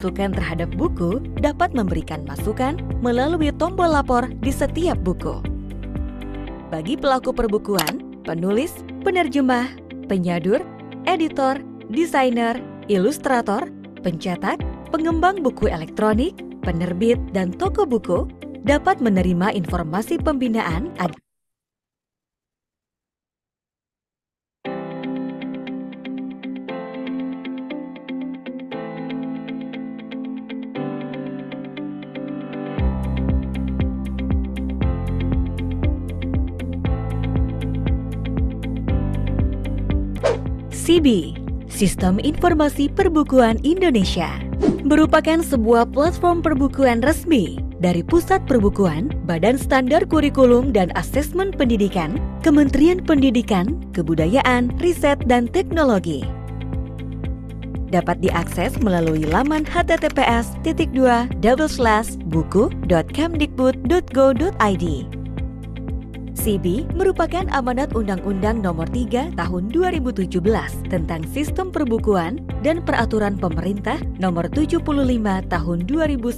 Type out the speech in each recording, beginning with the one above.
masukan terhadap buku dapat memberikan masukan melalui tombol lapor di setiap buku. Bagi pelaku perbukuan, penulis, penerjemah, penyadur, editor, desainer, ilustrator, pencetak, pengembang buku elektronik, penerbit, dan toko buku dapat menerima informasi pembinaan agar SIB, Sistem Informasi Perbukuan Indonesia, merupakan sebuah platform perbukuan resmi dari Pusat Perbukuan, Badan Standar Kurikulum dan Asesmen Pendidikan, Kementerian Pendidikan, Kebudayaan, Riset, dan Teknologi. Dapat diakses melalui laman https CB merupakan amanat Undang-Undang Nomor 3 Tahun 2017 tentang Sistem Perbukuan dan Peraturan Pemerintah Nomor 75 Tahun 2019.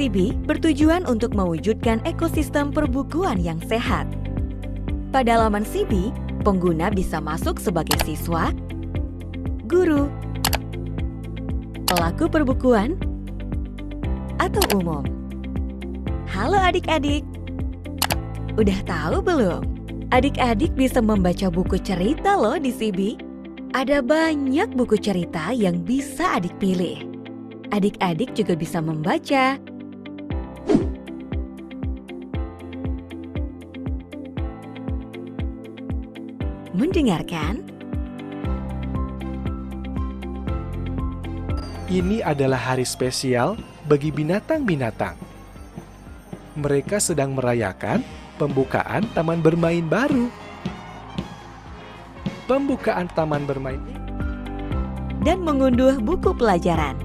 CB bertujuan untuk mewujudkan ekosistem perbukuan yang sehat. Pada laman CB, pengguna bisa masuk sebagai siswa, guru, pelaku perbukuan, atau umum. Halo adik-adik, Udah tahu belum? Adik-adik bisa membaca buku cerita loh di Sibi. Ada banyak buku cerita yang bisa adik pilih. Adik-adik juga bisa membaca. Mendengarkan Ini adalah hari spesial bagi binatang-binatang. Mereka sedang merayakan pembukaan taman bermain baru. Pembukaan taman bermain dan mengunduh buku pelajaran.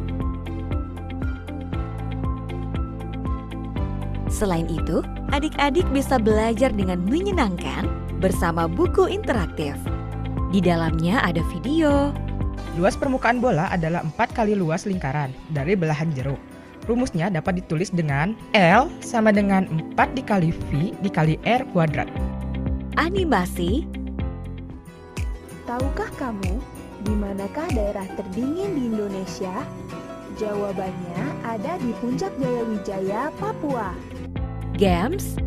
Selain itu, adik-adik bisa belajar dengan menyenangkan bersama buku interaktif. Di dalamnya ada video. Luas permukaan bola adalah 4 kali luas lingkaran dari belahan jeruk. Rumusnya dapat ditulis dengan L sama dengan 4 dikali V dikali R kuadrat. Animasi Tahukah kamu di manakah daerah terdingin di Indonesia? Jawabannya ada di Puncak Jaya Wijaya, Papua. Games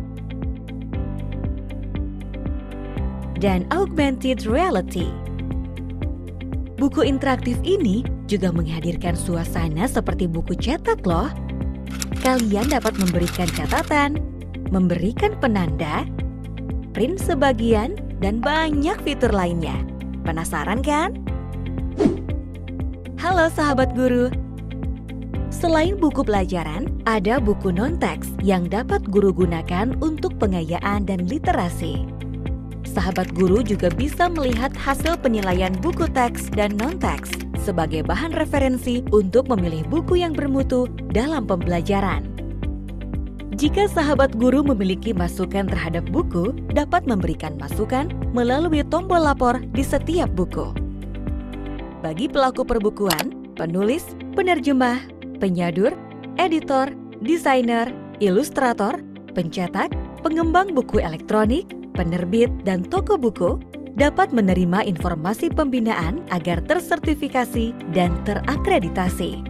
dan augmented reality. Buku interaktif ini juga menghadirkan suasana seperti buku cetak loh. Kalian dapat memberikan catatan, memberikan penanda, print sebagian, dan banyak fitur lainnya. Penasaran kan? Halo sahabat guru, Selain buku pelajaran, ada buku non-teks yang dapat guru gunakan untuk pengayaan dan literasi sahabat guru juga bisa melihat hasil penilaian buku teks dan non-teks sebagai bahan referensi untuk memilih buku yang bermutu dalam pembelajaran. Jika sahabat guru memiliki masukan terhadap buku, dapat memberikan masukan melalui tombol lapor di setiap buku. Bagi pelaku perbukuan, penulis, penerjemah, penyadur, editor, desainer, ilustrator, pencetak, pengembang buku elektronik, penerbit, dan toko buku dapat menerima informasi pembinaan agar tersertifikasi dan terakreditasi.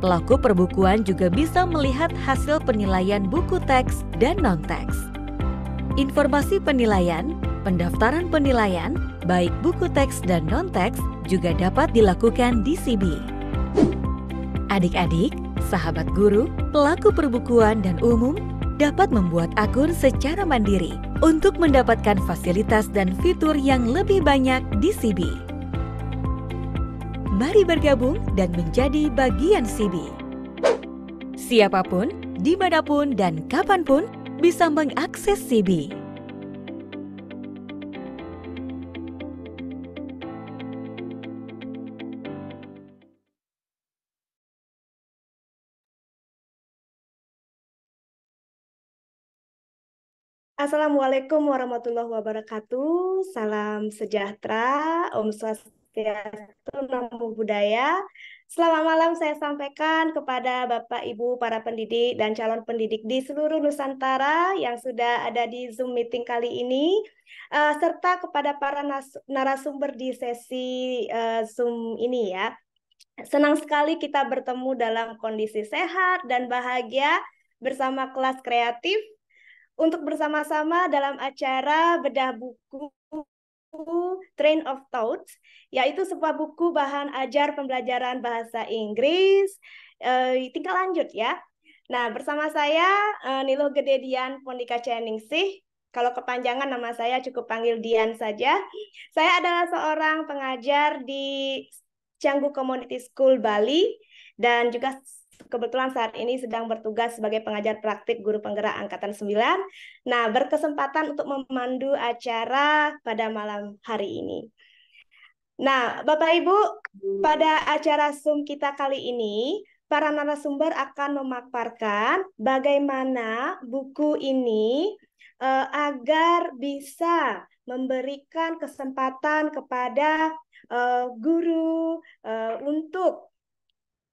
Pelaku perbukuan juga bisa melihat hasil penilaian buku teks dan non-teks. Informasi penilaian, pendaftaran penilaian, baik buku teks dan non-teks juga dapat dilakukan di CB. Adik-adik, sahabat guru, pelaku perbukuan dan umum dapat membuat akun secara mandiri untuk mendapatkan fasilitas dan fitur yang lebih banyak di CB. Mari bergabung dan menjadi bagian CB. Siapapun, dimanapun, dan kapanpun bisa mengakses CB. Assalamualaikum warahmatullahi wabarakatuh. Salam sejahtera, Om Swastiastu, Namo Buddhaya. Selamat malam saya sampaikan kepada Bapak Ibu para pendidik dan calon pendidik di seluruh Nusantara yang sudah ada di Zoom meeting kali ini uh, serta kepada para narasumber di sesi uh, Zoom ini ya. Senang sekali kita bertemu dalam kondisi sehat dan bahagia bersama kelas kreatif untuk bersama-sama dalam acara bedah buku Train of Thoughts, yaitu sebuah buku bahan ajar pembelajaran bahasa Inggris eh, tingkat lanjut ya. Nah, bersama saya eh, Nilo Dian Pondika sih. kalau kepanjangan nama saya cukup panggil Dian saja. Saya adalah seorang pengajar di Canggu Community School Bali dan juga kebetulan saat ini sedang bertugas sebagai pengajar praktik guru penggerak angkatan 9. Nah, berkesempatan untuk memandu acara pada malam hari ini. Nah, Bapak Ibu, pada acara Zoom kita kali ini, para narasumber akan memaparkan bagaimana buku ini eh, agar bisa memberikan kesempatan kepada uh, guru uh, untuk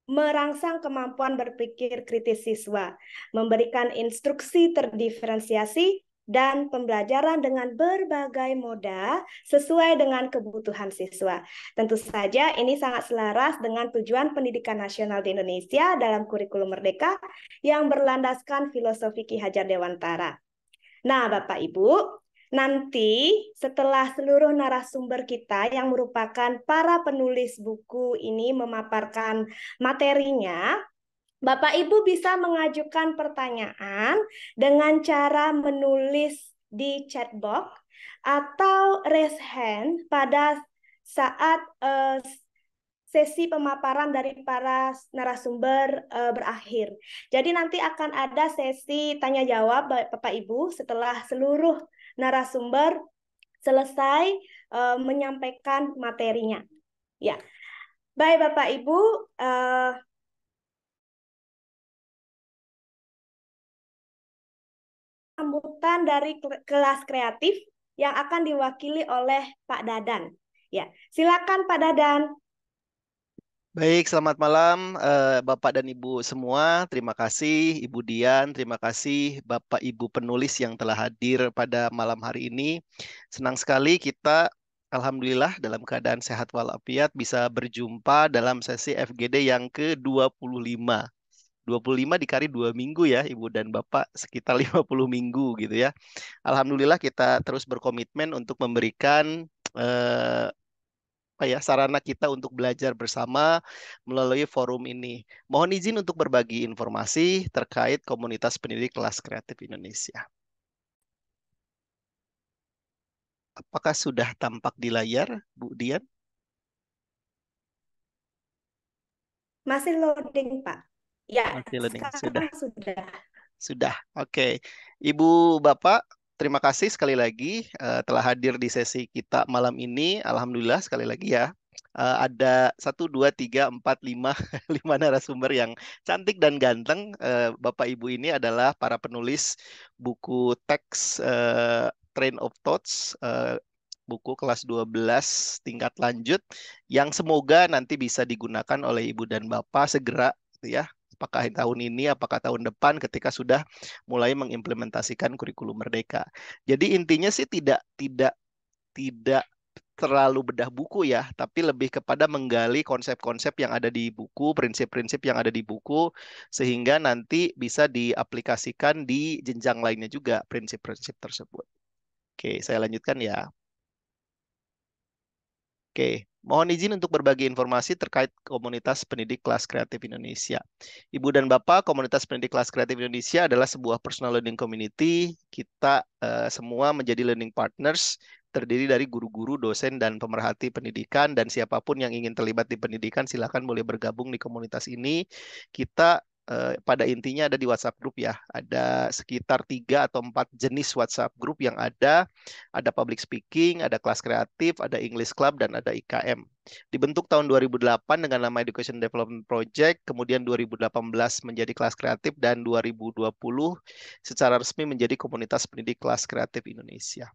merangsang kemampuan berpikir kritis siswa, memberikan instruksi terdiferensiasi dan pembelajaran dengan berbagai moda sesuai dengan kebutuhan siswa. Tentu saja ini sangat selaras dengan tujuan pendidikan nasional di Indonesia dalam kurikulum merdeka yang berlandaskan filosofi Ki Hajar Dewantara. Nah, Bapak Ibu, Nanti setelah seluruh narasumber kita yang merupakan para penulis buku ini memaparkan materinya, Bapak Ibu bisa mengajukan pertanyaan dengan cara menulis di chat box atau raise hand pada saat uh, sesi pemaparan dari para narasumber uh, berakhir. Jadi nanti akan ada sesi tanya jawab Bapak Ibu setelah seluruh narasumber selesai uh, menyampaikan materinya. Ya. Baik Bapak Ibu, uh, sambutan dari kelas kreatif yang akan diwakili oleh Pak Dadan. Ya, silakan Pak Dadan. Baik, selamat malam uh, Bapak dan Ibu semua. Terima kasih Ibu Dian, terima kasih Bapak Ibu penulis yang telah hadir pada malam hari ini. Senang sekali kita Alhamdulillah dalam keadaan sehat walafiat bisa berjumpa dalam sesi FGD yang ke-25. 25 dikali 2 minggu ya Ibu dan Bapak sekitar 50 minggu gitu ya. Alhamdulillah kita terus berkomitmen untuk memberikan eh, apa ya sarana kita untuk belajar bersama melalui forum ini. Mohon izin untuk berbagi informasi terkait komunitas pendidik kelas kreatif Indonesia. Apakah sudah tampak di layar, Bu Dian? Masih loading, Pak. Ya, Masih loading. Sudah. Sudah. Sudah. Oke. Okay. Ibu, Bapak, terima kasih sekali lagi uh, telah hadir di sesi kita malam ini. Alhamdulillah sekali lagi ya. Uh, ada satu dua tiga empat lima lima narasumber yang cantik dan ganteng. Uh, Bapak Ibu ini adalah para penulis buku teks uh, Train of Thoughts uh, buku kelas 12 tingkat lanjut yang semoga nanti bisa digunakan oleh ibu dan bapak segera gitu ya apakah tahun ini, apakah tahun depan ketika sudah mulai mengimplementasikan kurikulum merdeka. Jadi intinya sih tidak tidak tidak terlalu bedah buku ya, tapi lebih kepada menggali konsep-konsep yang ada di buku, prinsip-prinsip yang ada di buku, sehingga nanti bisa diaplikasikan di jenjang lainnya juga prinsip-prinsip tersebut. Oke, saya lanjutkan ya. Oke, Mohon izin untuk berbagi informasi terkait komunitas pendidik kelas kreatif Indonesia. Ibu dan Bapak, komunitas pendidik kelas kreatif Indonesia adalah sebuah personal learning community. Kita uh, semua menjadi learning partners terdiri dari guru-guru, dosen, dan pemerhati pendidikan, dan siapapun yang ingin terlibat di pendidikan silakan boleh bergabung di komunitas ini. Kita Eh, pada intinya ada di WhatsApp group ya. Ada sekitar tiga atau empat jenis WhatsApp group yang ada. Ada public speaking, ada kelas kreatif, ada English Club, dan ada IKM. Dibentuk tahun 2008 dengan nama Education Development Project, kemudian 2018 menjadi kelas kreatif, dan 2020 secara resmi menjadi komunitas pendidik kelas kreatif Indonesia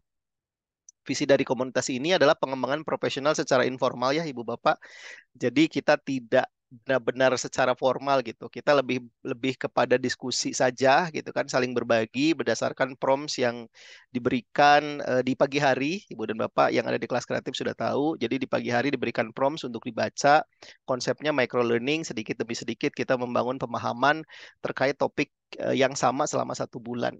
visi dari komunitas ini adalah pengembangan profesional secara informal ya Ibu Bapak. Jadi kita tidak benar-benar secara formal gitu. Kita lebih lebih kepada diskusi saja gitu kan, saling berbagi berdasarkan prompts yang diberikan uh, di pagi hari. Ibu dan Bapak yang ada di kelas kreatif sudah tahu. Jadi di pagi hari diberikan prompts untuk dibaca. Konsepnya micro learning sedikit demi sedikit kita membangun pemahaman terkait topik eh, yang sama selama satu bulan.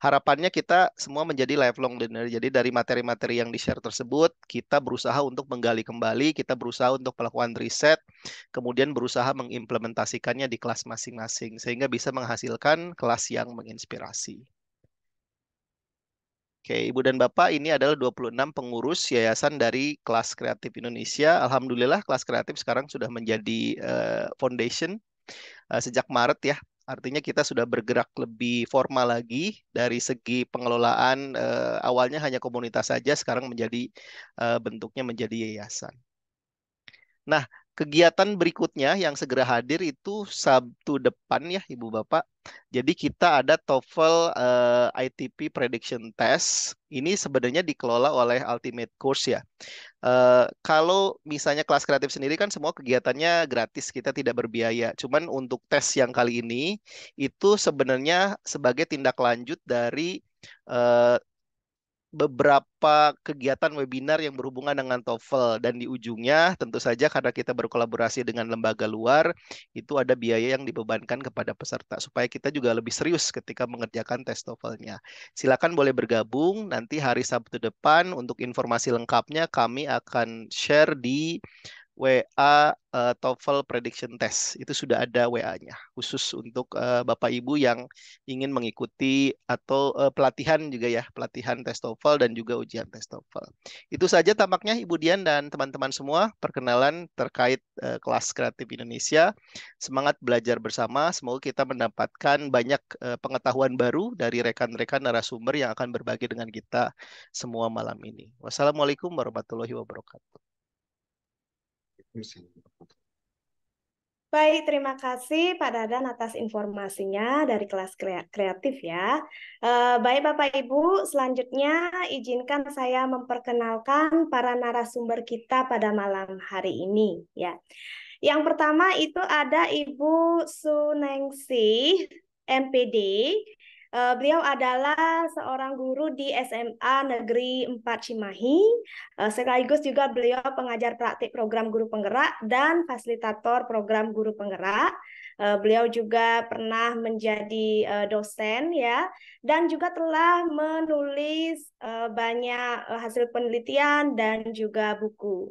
Harapannya kita semua menjadi lifelong learner. Jadi dari materi-materi yang di-share tersebut, kita berusaha untuk menggali kembali, kita berusaha untuk melakukan riset, kemudian berusaha mengimplementasikannya di kelas masing-masing sehingga bisa menghasilkan kelas yang menginspirasi. Oke, Ibu dan Bapak, ini adalah 26 pengurus yayasan dari kelas kreatif Indonesia. Alhamdulillah kelas kreatif sekarang sudah menjadi uh, foundation uh, sejak Maret ya. Artinya kita sudah bergerak lebih formal lagi dari segi pengelolaan uh, awalnya hanya komunitas saja sekarang menjadi uh, bentuknya menjadi yayasan. Nah, Kegiatan berikutnya yang segera hadir itu Sabtu depan ya Ibu Bapak. Jadi kita ada TOEFL uh, eh, ITP Prediction Test. Ini sebenarnya dikelola oleh Ultimate Course ya. Uh, kalau misalnya kelas kreatif sendiri kan semua kegiatannya gratis, kita tidak berbiaya. Cuman untuk tes yang kali ini itu sebenarnya sebagai tindak lanjut dari uh, beberapa kegiatan webinar yang berhubungan dengan TOEFL dan di ujungnya tentu saja karena kita berkolaborasi dengan lembaga luar itu ada biaya yang dibebankan kepada peserta supaya kita juga lebih serius ketika mengerjakan tes TOEFL-nya. Silakan boleh bergabung nanti hari Sabtu depan untuk informasi lengkapnya kami akan share di WA uh, eh, TOEFL Prediction Test. Itu sudah ada WA-nya khusus untuk uh, Bapak Ibu yang ingin mengikuti atau uh, pelatihan juga ya, pelatihan tes TOEFL dan juga ujian tes TOEFL. Itu saja tampaknya Ibu Dian dan teman-teman semua perkenalan terkait uh, kelas kreatif Indonesia. Semangat belajar bersama, semoga kita mendapatkan banyak uh, pengetahuan baru dari rekan-rekan narasumber yang akan berbagi dengan kita semua malam ini. Wassalamualaikum warahmatullahi wabarakatuh. Baik, terima kasih Pak Dadan atas informasinya dari kelas kreatif ya. Eh, baik Bapak Ibu, selanjutnya izinkan saya memperkenalkan para narasumber kita pada malam hari ini ya. Yang pertama itu ada Ibu Sunengsi MPD Uh, beliau adalah seorang guru di SMA Negeri 4 Cimahi, uh, sekaligus juga beliau pengajar praktik program guru penggerak dan fasilitator program guru penggerak. Uh, beliau juga pernah menjadi uh, dosen ya dan juga telah menulis uh, banyak uh, hasil penelitian dan juga buku.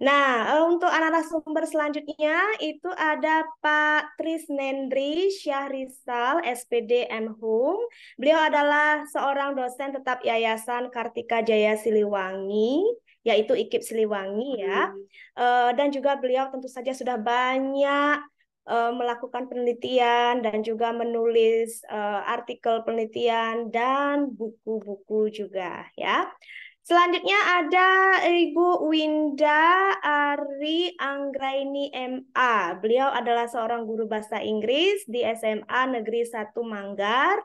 Nah, eh, untuk sumber selanjutnya itu ada Pak Trisnendri Syahrisal, SPD M Hum. Beliau adalah seorang dosen tetap Yayasan Kartika Jaya Siliwangi yaitu IKIP Siliwangi ya. Hmm. Eh, dan juga beliau tentu saja sudah banyak eh, melakukan penelitian dan juga menulis artikel penelitian dan buku-buku juga ya. Selanjutnya ada Ibu Winda Ari Anggraini MA. Beliau adalah seorang guru bahasa Inggris di SMA Negeri 1 Manggar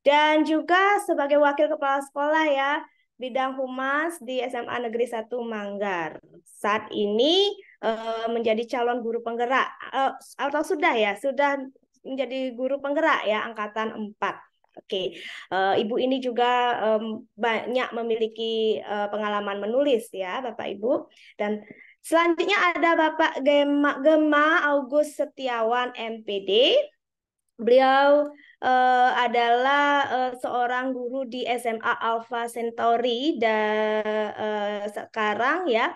dan juga sebagai wakil kepala sekolah ya bidang humas di SMA Negeri 1 Manggar. Saat ini eh, menjadi calon guru penggerak eh, atau sudah ya, sudah menjadi guru penggerak ya angkatan 4. Oke, okay. uh, eh, ibu ini juga um, banyak memiliki uh, pengalaman menulis ya, Bapak Ibu. Dan selanjutnya ada Bapak Gema, Gema August Setiawan MPD. Beliau uh, adalah uh, seorang guru di SMA Alpha Centauri dan uh, sekarang ya.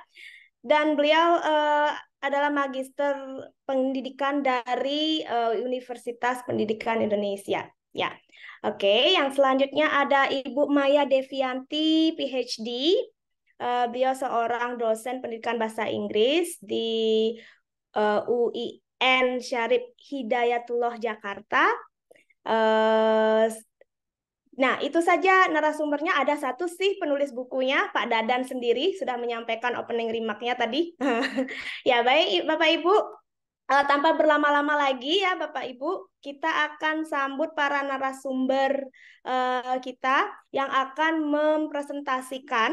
Dan beliau uh, adalah magister pendidikan dari uh, Universitas Pendidikan Indonesia. Ya. Oke, yang selanjutnya ada Ibu Maya Devianti, PhD. Uh, eh, beliau seorang dosen pendidikan bahasa Inggris di uh, eh, UIN Syarif Hidayatullah Jakarta. Uh, Nah, itu saja narasumbernya. Ada satu sih penulis bukunya, Pak Dadan sendiri, sudah menyampaikan opening remark tadi. ya, baik Bapak-Ibu. Uh, tanpa berlama-lama lagi ya Bapak Ibu, kita akan sambut para narasumber uh, kita yang akan mempresentasikan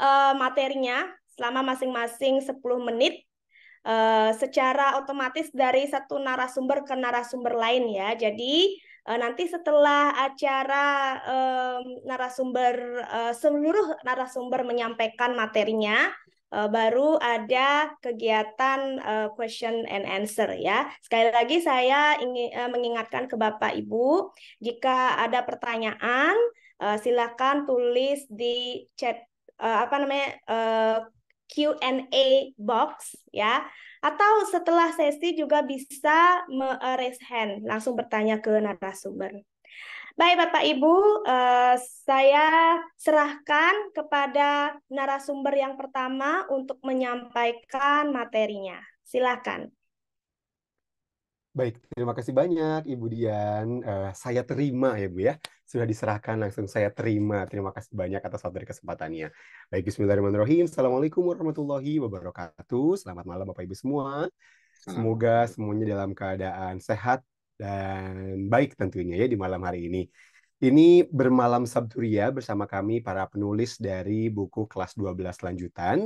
uh, materinya selama masing-masing 10 menit uh, secara otomatis dari satu narasumber ke narasumber lain ya. Jadi uh, nanti setelah acara uh, narasumber uh, seluruh narasumber menyampaikan materinya, uh, baru ada kegiatan uh, question and answer ya. Sekali lagi saya ingin uh, eh, mengingatkan ke Bapak Ibu jika ada pertanyaan uh, silakan tulis di chat uh, apa namanya uh, Q&A box ya atau setelah sesi juga bisa raise hand langsung bertanya ke narasumber. Baik Bapak Ibu, eh, saya serahkan kepada narasumber yang pertama untuk menyampaikan materinya. Silakan. Baik, terima kasih banyak Ibu Dian. Eh, saya terima ya Bu ya. Sudah diserahkan langsung saya terima. Terima kasih banyak atas waktu kesempatannya. Baik, Bismillahirrahmanirrahim. Assalamualaikum warahmatullahi wabarakatuh. Selamat malam Bapak Ibu semua. Semoga semuanya dalam keadaan sehat, dan baik tentunya ya di malam hari ini. Ini bermalam Sabturia bersama kami para penulis dari buku kelas 12 lanjutan.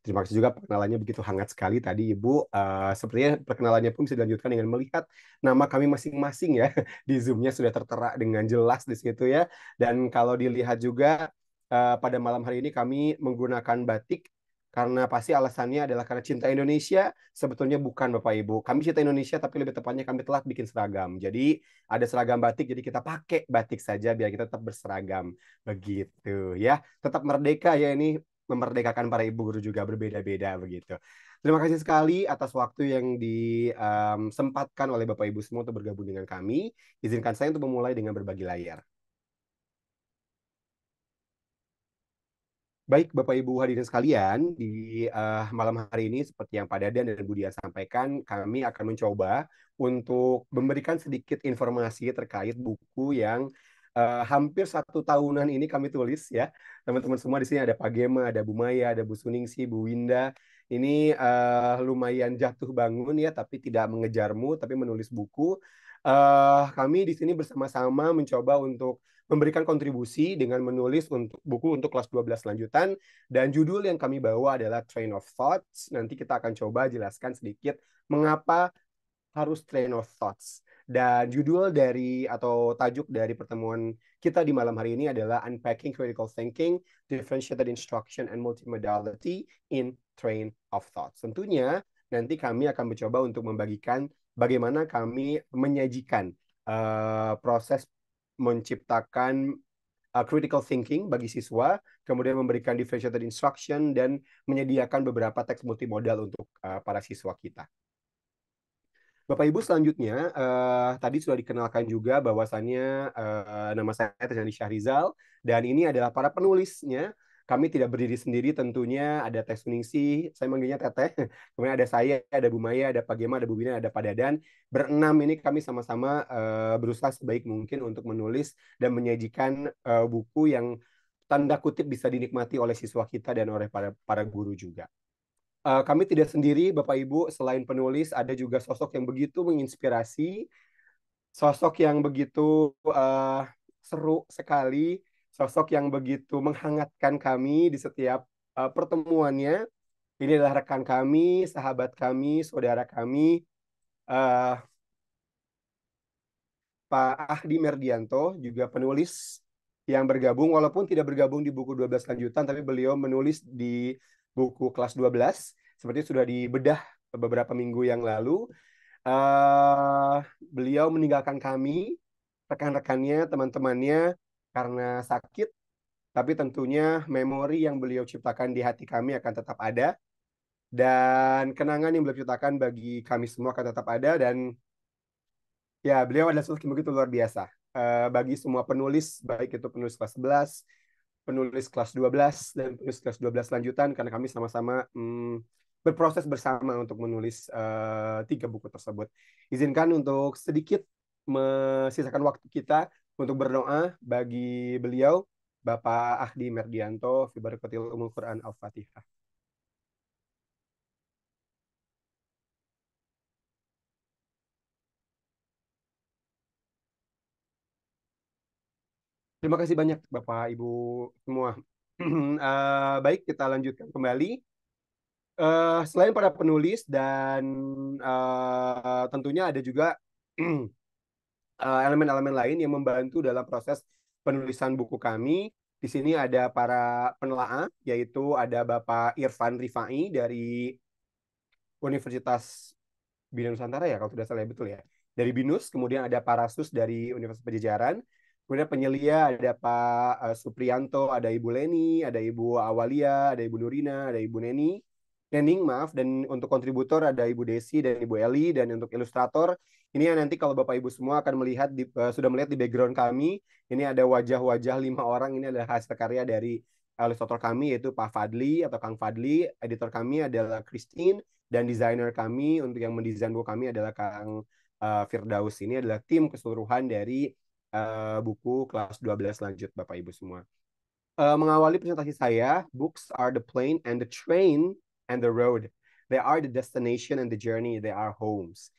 Terima kasih juga perkenalannya begitu hangat sekali tadi Ibu. Uh, sepertinya perkenalannya pun bisa dilanjutkan dengan melihat nama kami masing-masing ya. Di Zoom-nya sudah tertera dengan jelas di situ ya. Dan kalau dilihat juga uh, pada malam hari ini kami menggunakan batik karena pasti alasannya adalah karena cinta Indonesia sebetulnya bukan Bapak Ibu. Kami cinta Indonesia tapi lebih tepatnya kami telah bikin seragam. Jadi ada seragam batik jadi kita pakai batik saja biar kita tetap berseragam. Begitu ya. Tetap merdeka ya ini memerdekakan para ibu guru juga berbeda-beda begitu. Terima kasih sekali atas waktu yang disempatkan oleh Bapak Ibu semua untuk bergabung dengan kami. Izinkan saya untuk memulai dengan berbagi layar. Baik, Bapak Ibu hadirin sekalian, di uh, malam hari ini seperti yang Pak Dadan dan Bu sampaikan, kami akan mencoba untuk memberikan sedikit informasi terkait buku yang uh, hampir satu tahunan ini kami tulis ya. Teman-teman semua di sini ada Pak Gema, ada Bu Maya, ada Bu Suningsi, Bu Winda. Ini uh, lumayan jatuh bangun ya, tapi tidak mengejarmu, tapi menulis buku. Uh, kami di sini bersama-sama mencoba untuk memberikan kontribusi dengan menulis untuk buku untuk kelas 12 lanjutan dan judul yang kami bawa adalah Train of Thoughts. Nanti kita akan coba jelaskan sedikit mengapa harus Train of Thoughts. Dan judul dari atau tajuk dari pertemuan kita di malam hari ini adalah Unpacking Critical Thinking, Differentiated Instruction and Multimodality in Train of Thoughts. Tentunya nanti kami akan mencoba untuk membagikan bagaimana kami menyajikan uh, proses menciptakan uh, critical thinking bagi siswa, kemudian memberikan differentiated instruction dan menyediakan beberapa teks multimodal untuk uh, para siswa kita. Bapak Ibu selanjutnya uh, tadi sudah dikenalkan juga bahwasannya uh, nama saya Tejani Syahrizal dan ini adalah para penulisnya kami tidak berdiri sendiri tentunya, ada Teh Suningsi, saya manggilnya Teteh, kemudian ada saya, ada Bu Maya, ada Pak Gema, ada Bu Bina, ada Pak Dadan. Berenam ini kami sama-sama uh, berusaha sebaik mungkin untuk menulis dan menyajikan uh, buku yang tanda kutip bisa dinikmati oleh siswa kita dan oleh para, para guru juga uh, kami tidak sendiri, Bapak Ibu. Selain penulis, ada juga sosok yang begitu menginspirasi, sosok yang begitu uh, seru sekali sosok yang begitu menghangatkan kami di setiap uh, pertemuannya. Ini adalah rekan kami, sahabat kami, saudara kami, uh, Pak Ahdi Merdianto, juga penulis yang bergabung, walaupun tidak bergabung di buku 12 lanjutan, tapi beliau menulis di buku kelas 12, seperti sudah dibedah beberapa minggu yang lalu. Uh, beliau meninggalkan kami, rekan-rekannya, teman-temannya, karena sakit, tapi tentunya memori yang beliau ciptakan di hati kami akan tetap ada dan kenangan yang beliau ciptakan bagi kami semua akan tetap ada dan ya beliau adalah sosok yang begitu luar biasa uh, bagi semua penulis baik itu penulis kelas 11 penulis kelas 12 dan penulis kelas 12 lanjutan karena kami sama-sama hmm, berproses bersama untuk menulis uh, tiga buku tersebut izinkan untuk sedikit mensisakan waktu kita untuk berdoa bagi beliau Bapak Ahdi Merdianto fi umul Quran Al-Fatihah. Terima kasih banyak Bapak Ibu semua. uh, baik, kita lanjutkan kembali. Uh, selain para penulis dan uh, tentunya ada juga Eh, elemen-elemen lain yang membantu dalam proses penulisan buku kami. Di sini ada para penelaah, yaitu ada Bapak Irfan Rifai dari Universitas Bina Nusantara ya, kalau tidak salah ya, betul ya. Dari BINUS, kemudian ada Parasus dari Universitas Pajajaran, kemudian penyelia ada Pak eh, Suprianto, ada Ibu Leni, ada Ibu Awalia, ada Ibu Nurina, ada Ibu Neni, Nening maaf dan untuk kontributor ada Ibu Desi dan Ibu Eli dan untuk ilustrator ini ya nanti kalau Bapak Ibu semua akan melihat di, uh, sudah melihat di background kami ini ada wajah-wajah lima orang ini adalah hasil karya dari ilustrator kami yaitu Pak Fadli atau Kang Fadli editor kami adalah Christine dan desainer kami untuk yang mendesain buku kami adalah Kang uh, Firdaus ini adalah tim keseluruhan dari uh, buku kelas 12 lanjut Bapak Ibu semua. Uh, mengawali presentasi saya, books are the plane and the train and the road. They are the destination and the journey. They are homes.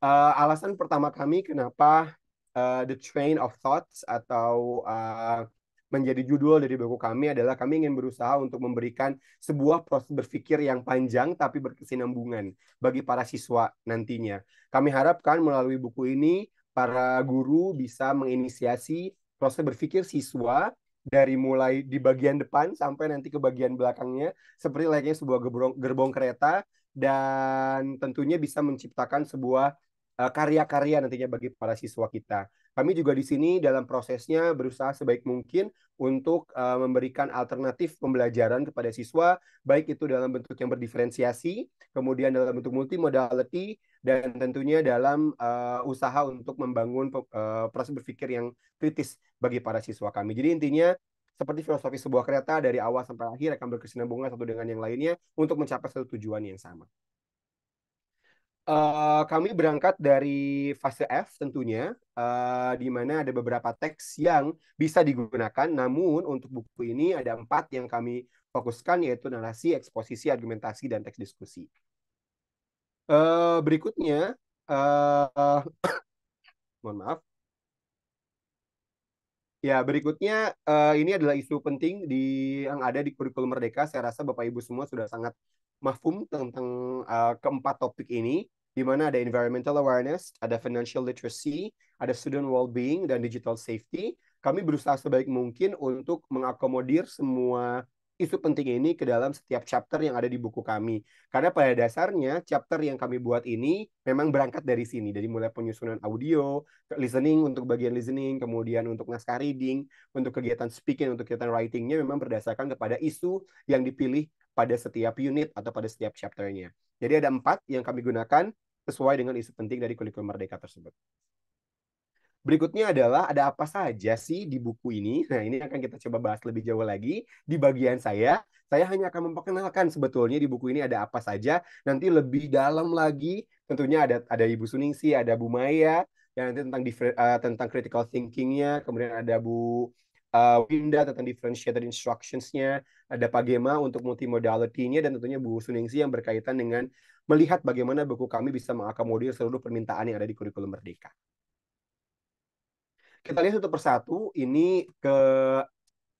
Uh, alasan pertama kami kenapa uh, the train of thoughts atau uh, menjadi judul dari buku kami adalah kami ingin berusaha untuk memberikan sebuah proses berpikir yang panjang tapi berkesinambungan bagi para siswa nantinya. Kami harapkan melalui buku ini para guru bisa menginisiasi proses berpikir siswa dari mulai di bagian depan sampai nanti ke bagian belakangnya seperti layaknya sebuah gerbong, gerbong kereta dan tentunya bisa menciptakan sebuah eh, karya-karya uh, nantinya bagi para siswa kita. Kami juga di sini dalam prosesnya berusaha sebaik mungkin untuk uh, memberikan alternatif pembelajaran kepada siswa, baik itu dalam bentuk yang berdiferensiasi, kemudian dalam bentuk multimodality, dan tentunya dalam uh, usaha untuk membangun uh, proses berpikir yang kritis bagi para siswa kami. Jadi intinya seperti filosofi sebuah kereta dari awal sampai akhir akan berkesinambungan satu dengan yang lainnya untuk mencapai satu tujuan yang sama. Uh, kami berangkat dari fase F tentunya, uh, di mana ada beberapa teks yang bisa digunakan. Namun untuk buku ini ada empat yang kami fokuskan yaitu narasi, eksposisi, argumentasi, dan teks diskusi. Uh, berikutnya, uh, mohon maaf. Ya, berikutnya uh, ini adalah isu penting di yang ada di kurikulum Merdeka. Saya rasa Bapak Ibu semua sudah sangat mahfum tentang uh, keempat topik ini di mana ada environmental awareness, ada financial literacy, ada student well-being, dan digital safety. Kami berusaha sebaik mungkin untuk mengakomodir semua isu penting ini ke dalam setiap chapter yang ada di buku kami. Karena pada dasarnya chapter yang kami buat ini memang berangkat dari sini. Dari mulai penyusunan audio, listening untuk bagian listening, kemudian untuk naskah reading, untuk kegiatan speaking, untuk kegiatan writingnya memang berdasarkan kepada isu yang dipilih pada setiap unit atau pada setiap chapternya. Jadi ada empat yang kami gunakan sesuai dengan isu penting dari kurikulum merdeka tersebut. Berikutnya adalah ada apa saja sih di buku ini. Nah, ini akan kita coba bahas lebih jauh lagi di bagian saya. Saya hanya akan memperkenalkan sebetulnya di buku ini ada apa saja. Nanti lebih dalam lagi tentunya ada ada Ibu Suningsi, ada Bu Maya yang nanti tentang uh, tentang critical thinkingnya, kemudian ada Bu uh, eh, Winda tentang differentiated instructions-nya, ada Pak Gema untuk multimodality-nya, dan tentunya Bu Suningsi yang berkaitan dengan melihat bagaimana buku kami bisa mengakomodir seluruh permintaan yang ada di kurikulum Merdeka. Kita lihat satu persatu, ini ke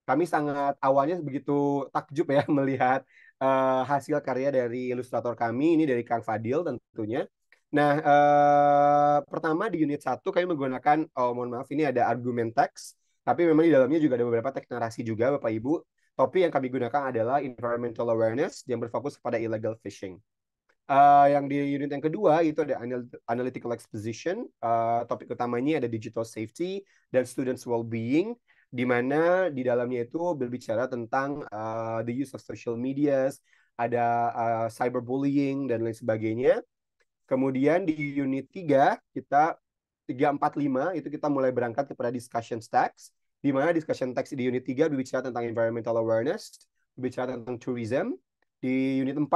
kami sangat awalnya begitu takjub ya melihat uh, hasil karya dari ilustrator kami ini dari Kang Fadil tentunya. Nah, uh, pertama di unit satu kami menggunakan oh mohon maaf ini ada argument text. Tapi memang di dalamnya juga ada beberapa teknarasi juga Bapak Ibu. Topik yang kami gunakan adalah environmental awareness yang berfokus pada illegal fishing. Uh, yang di unit yang kedua itu ada analytical exposition. Uh, topik utamanya ada digital safety dan students well-being di mana di dalamnya itu berbicara tentang uh, the use of social medias, ada uh, cyberbullying dan lain sebagainya. Kemudian di unit 3 kita 345 itu kita mulai berangkat kepada discussion stacks di mana discussion text di unit 3 berbicara tentang environmental awareness, berbicara tentang tourism. Di unit 4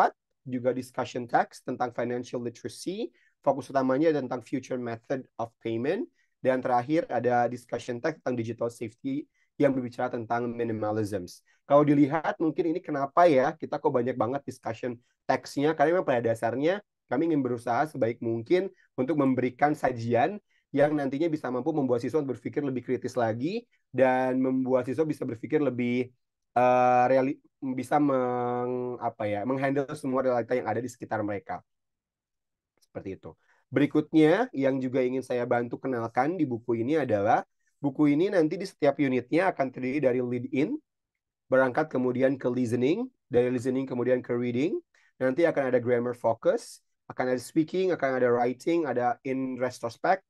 juga discussion text tentang financial literacy, fokus utamanya tentang future method of payment dan terakhir ada discussion text tentang digital safety yang berbicara tentang minimalism. Kalau dilihat mungkin ini kenapa ya kita kok banyak banget discussion textnya karena memang pada dasarnya kami ingin berusaha sebaik mungkin untuk memberikan sajian yang nantinya bisa mampu membuat siswa berpikir lebih kritis lagi dan membuat siswa bisa berpikir lebih uh, reali bisa meng apa ya menghandle semua realita yang ada di sekitar mereka seperti itu berikutnya yang juga ingin saya bantu kenalkan di buku ini adalah buku ini nanti di setiap unitnya akan terdiri dari lead in berangkat kemudian ke listening dari listening kemudian ke reading nanti akan ada grammar focus akan ada speaking akan ada writing ada in retrospect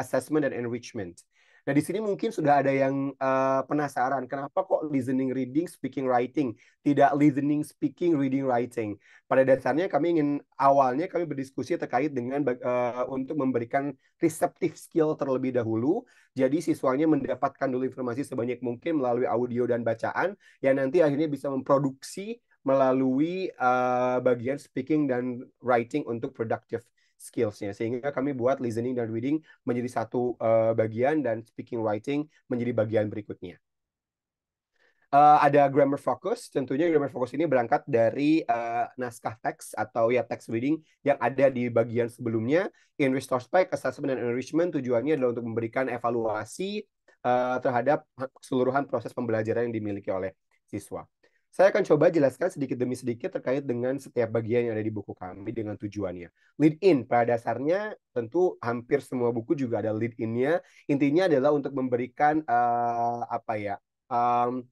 assessment dan enrichment. Nah, di sini mungkin sudah ada yang uh, penasaran, kenapa kok listening, reading, speaking, writing, tidak listening, speaking, reading, writing. Pada dasarnya kami ingin awalnya kami berdiskusi terkait dengan uh, untuk memberikan receptive skill terlebih dahulu. Jadi siswanya mendapatkan dulu informasi sebanyak mungkin melalui audio dan bacaan yang nanti akhirnya bisa memproduksi melalui uh, bagian speaking dan writing untuk productive skillsnya sehingga kami buat listening dan reading menjadi satu uh, bagian dan speaking writing menjadi bagian berikutnya uh, ada grammar focus. Tentunya grammar focus ini berangkat dari uh, naskah teks atau ya text reading yang ada di bagian sebelumnya. In retrospect, assessment dan enrichment tujuannya adalah untuk memberikan evaluasi uh, terhadap keseluruhan proses pembelajaran yang dimiliki oleh siswa. Saya akan coba jelaskan sedikit demi sedikit terkait dengan setiap bagian yang ada di buku kami dengan tujuannya. Lead in pada dasarnya tentu hampir semua buku juga ada lead innya. Intinya adalah untuk memberikan uh, apa ya um,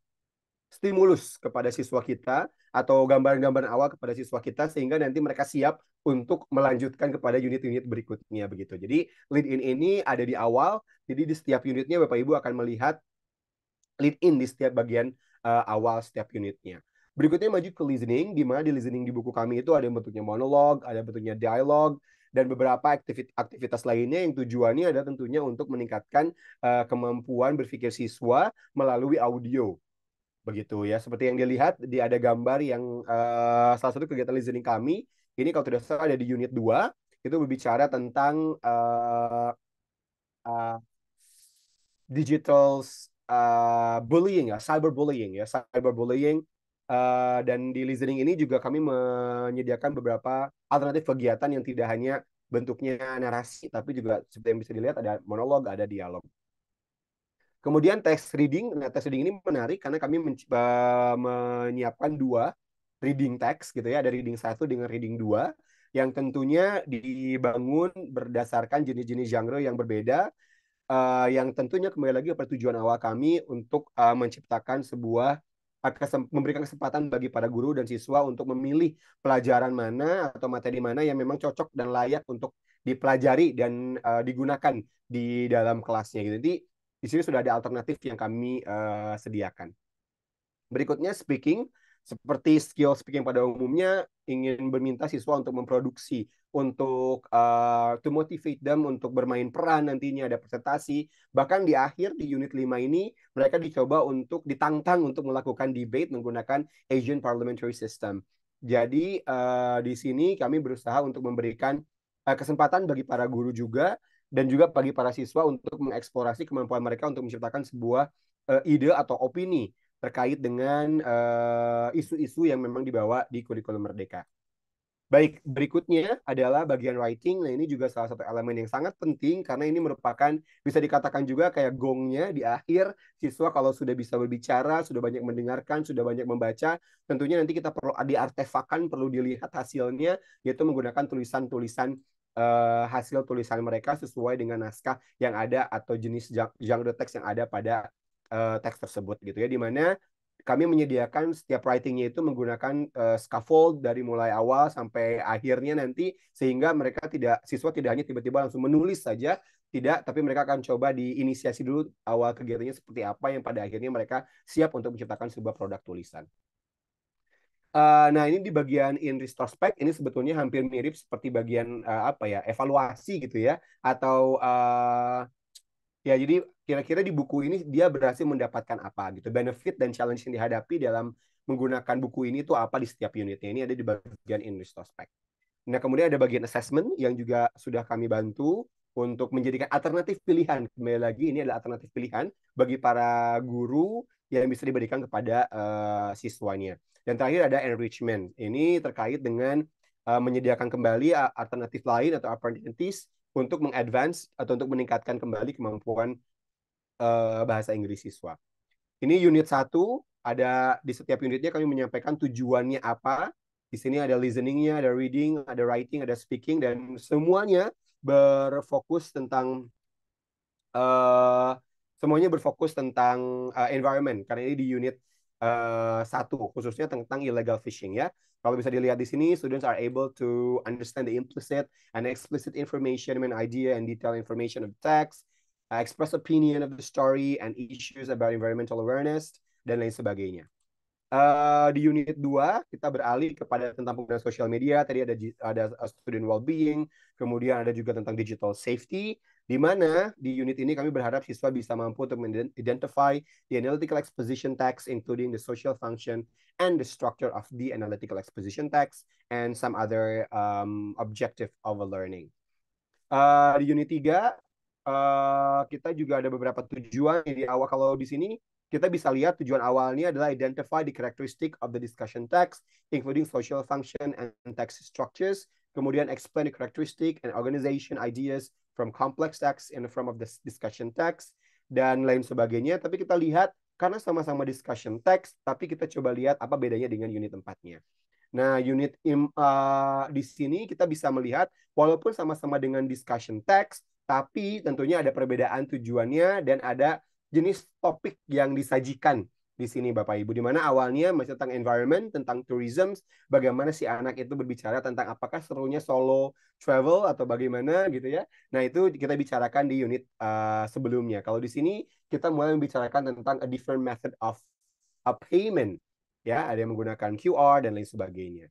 stimulus kepada siswa kita atau gambaran-gambaran awal kepada siswa kita sehingga nanti mereka siap untuk melanjutkan kepada unit-unit berikutnya begitu. Jadi lead in ini ada di awal, jadi di setiap unitnya Bapak Ibu akan melihat lead in di setiap bagian uh, awal setiap unitnya. Berikutnya maju ke listening, di mana di listening di buku kami itu ada yang bentuknya monolog, ada bentuknya dialog, dan beberapa aktivitas lainnya yang tujuannya ada tentunya untuk meningkatkan uh, kemampuan berpikir siswa melalui audio. Begitu ya, seperti yang dilihat di ada gambar yang uh, salah satu kegiatan listening kami, ini kalau tidak salah ada di unit 2, itu berbicara tentang uh, uh, digital bullying ya, cyber bullying ya, cyberbullying. Uh, dan di listening ini juga kami menyediakan beberapa alternatif kegiatan yang tidak hanya bentuknya narasi, tapi juga seperti yang bisa dilihat ada monolog, ada dialog. Kemudian text reading, nah text reading ini menarik karena kami men uh, menyiapkan dua reading text gitu ya, ada reading satu dengan reading dua yang tentunya dibangun berdasarkan jenis-jenis genre yang berbeda uh, yang tentunya kembali lagi pada tujuan awal kami untuk uh, menciptakan sebuah eh, memberikan kesempatan bagi para guru dan siswa untuk memilih pelajaran mana atau materi mana yang memang cocok dan layak untuk dipelajari dan uh, digunakan di dalam kelasnya gitu. Jadi di sini sudah ada alternatif yang kami uh, sediakan. Berikutnya speaking, seperti skill speaking pada umumnya ingin meminta siswa untuk memproduksi untuk uh, to motivate them untuk bermain peran nantinya ada presentasi bahkan di akhir di unit 5 ini mereka dicoba untuk ditantang untuk melakukan debate menggunakan Asian Parliamentary System. Jadi uh, di sini kami berusaha untuk memberikan uh, kesempatan bagi para guru juga dan juga bagi para siswa untuk mengeksplorasi kemampuan mereka untuk menciptakan sebuah uh, ide atau opini terkait dengan isu-isu uh, isu -isu yang memang dibawa di kurikulum merdeka. Baik, berikutnya adalah bagian writing. Nah, ini juga salah satu elemen yang sangat penting karena ini merupakan bisa dikatakan juga kayak gongnya di akhir siswa kalau sudah bisa berbicara, sudah banyak mendengarkan, sudah banyak membaca, tentunya nanti kita perlu diartefakan, perlu dilihat hasilnya yaitu menggunakan tulisan-tulisan uh, hasil tulisan mereka sesuai dengan naskah yang ada atau jenis genre teks yang ada pada uh, teks tersebut gitu ya. Di mana kami menyediakan setiap writingnya itu menggunakan uh, scaffold dari mulai awal sampai akhirnya nanti sehingga mereka tidak siswa tidak hanya tiba-tiba langsung menulis saja tidak tapi mereka akan coba diinisiasi dulu awal kegiatannya seperti apa yang pada akhirnya mereka siap untuk menciptakan sebuah produk tulisan. Uh, nah ini di bagian in retrospect ini sebetulnya hampir mirip seperti bagian uh, apa ya evaluasi gitu ya atau uh, Ya, jadi kira-kira di buku ini dia berhasil mendapatkan apa gitu. Benefit dan challenge yang dihadapi dalam menggunakan buku ini itu apa di setiap unitnya. Ini ada di bagian in retrospect. Nah, kemudian ada bagian assessment yang juga sudah kami bantu untuk menjadikan alternatif pilihan. Kembali lagi, ini adalah alternatif pilihan bagi para guru yang bisa diberikan kepada uh, siswanya. Dan terakhir ada enrichment. Ini terkait dengan uh, menyediakan kembali eh, alternatif lain atau apprentice untuk mengadvance atau untuk meningkatkan kembali kemampuan uh, bahasa Inggris siswa. Ini unit satu ada di setiap unitnya kami menyampaikan tujuannya apa. Di sini ada listeningnya, ada reading, ada writing, ada speaking, dan semuanya berfokus tentang uh, semuanya berfokus tentang uh, environment karena ini di unit uh, satu khususnya tentang illegal fishing ya. Kalau bisa dilihat di sini, students are able to understand the implicit and explicit information and idea and detailed information of the text, uh, express opinion of the story and issues about environmental awareness dan lain sebagainya. Uh, di unit 2 kita beralih kepada tentang penggunaan sosial media. Tadi ada ada student well-being, kemudian ada juga tentang digital safety, di mana di unit ini kami berharap siswa bisa mampu untuk identify the analytical exposition text including the social function and the structure of the analytical exposition text and some other um, objective of a learning. Uh, di unit 3 uh, kita juga ada beberapa tujuan di awal kalau di sini kita bisa lihat tujuan awalnya adalah identify the characteristic of the discussion text, including social function and text structures. Kemudian explain the characteristic and organization ideas from complex text in the form of the discussion text dan lain sebagainya. Tapi kita lihat karena sama-sama discussion text, tapi kita coba lihat apa bedanya dengan unit tempatnya. Nah, unit im, uh, di sini kita bisa melihat walaupun sama-sama dengan discussion text, tapi tentunya ada perbedaan tujuannya dan ada jenis topik yang disajikan di sini Bapak Ibu di mana awalnya masih tentang environment, tentang tourism, bagaimana si anak itu berbicara tentang apakah serunya solo travel atau bagaimana gitu ya. Nah, itu kita bicarakan di unit uh, sebelumnya. Kalau di sini kita mulai membicarakan tentang a different method of a payment ya, ada yang menggunakan QR dan lain sebagainya.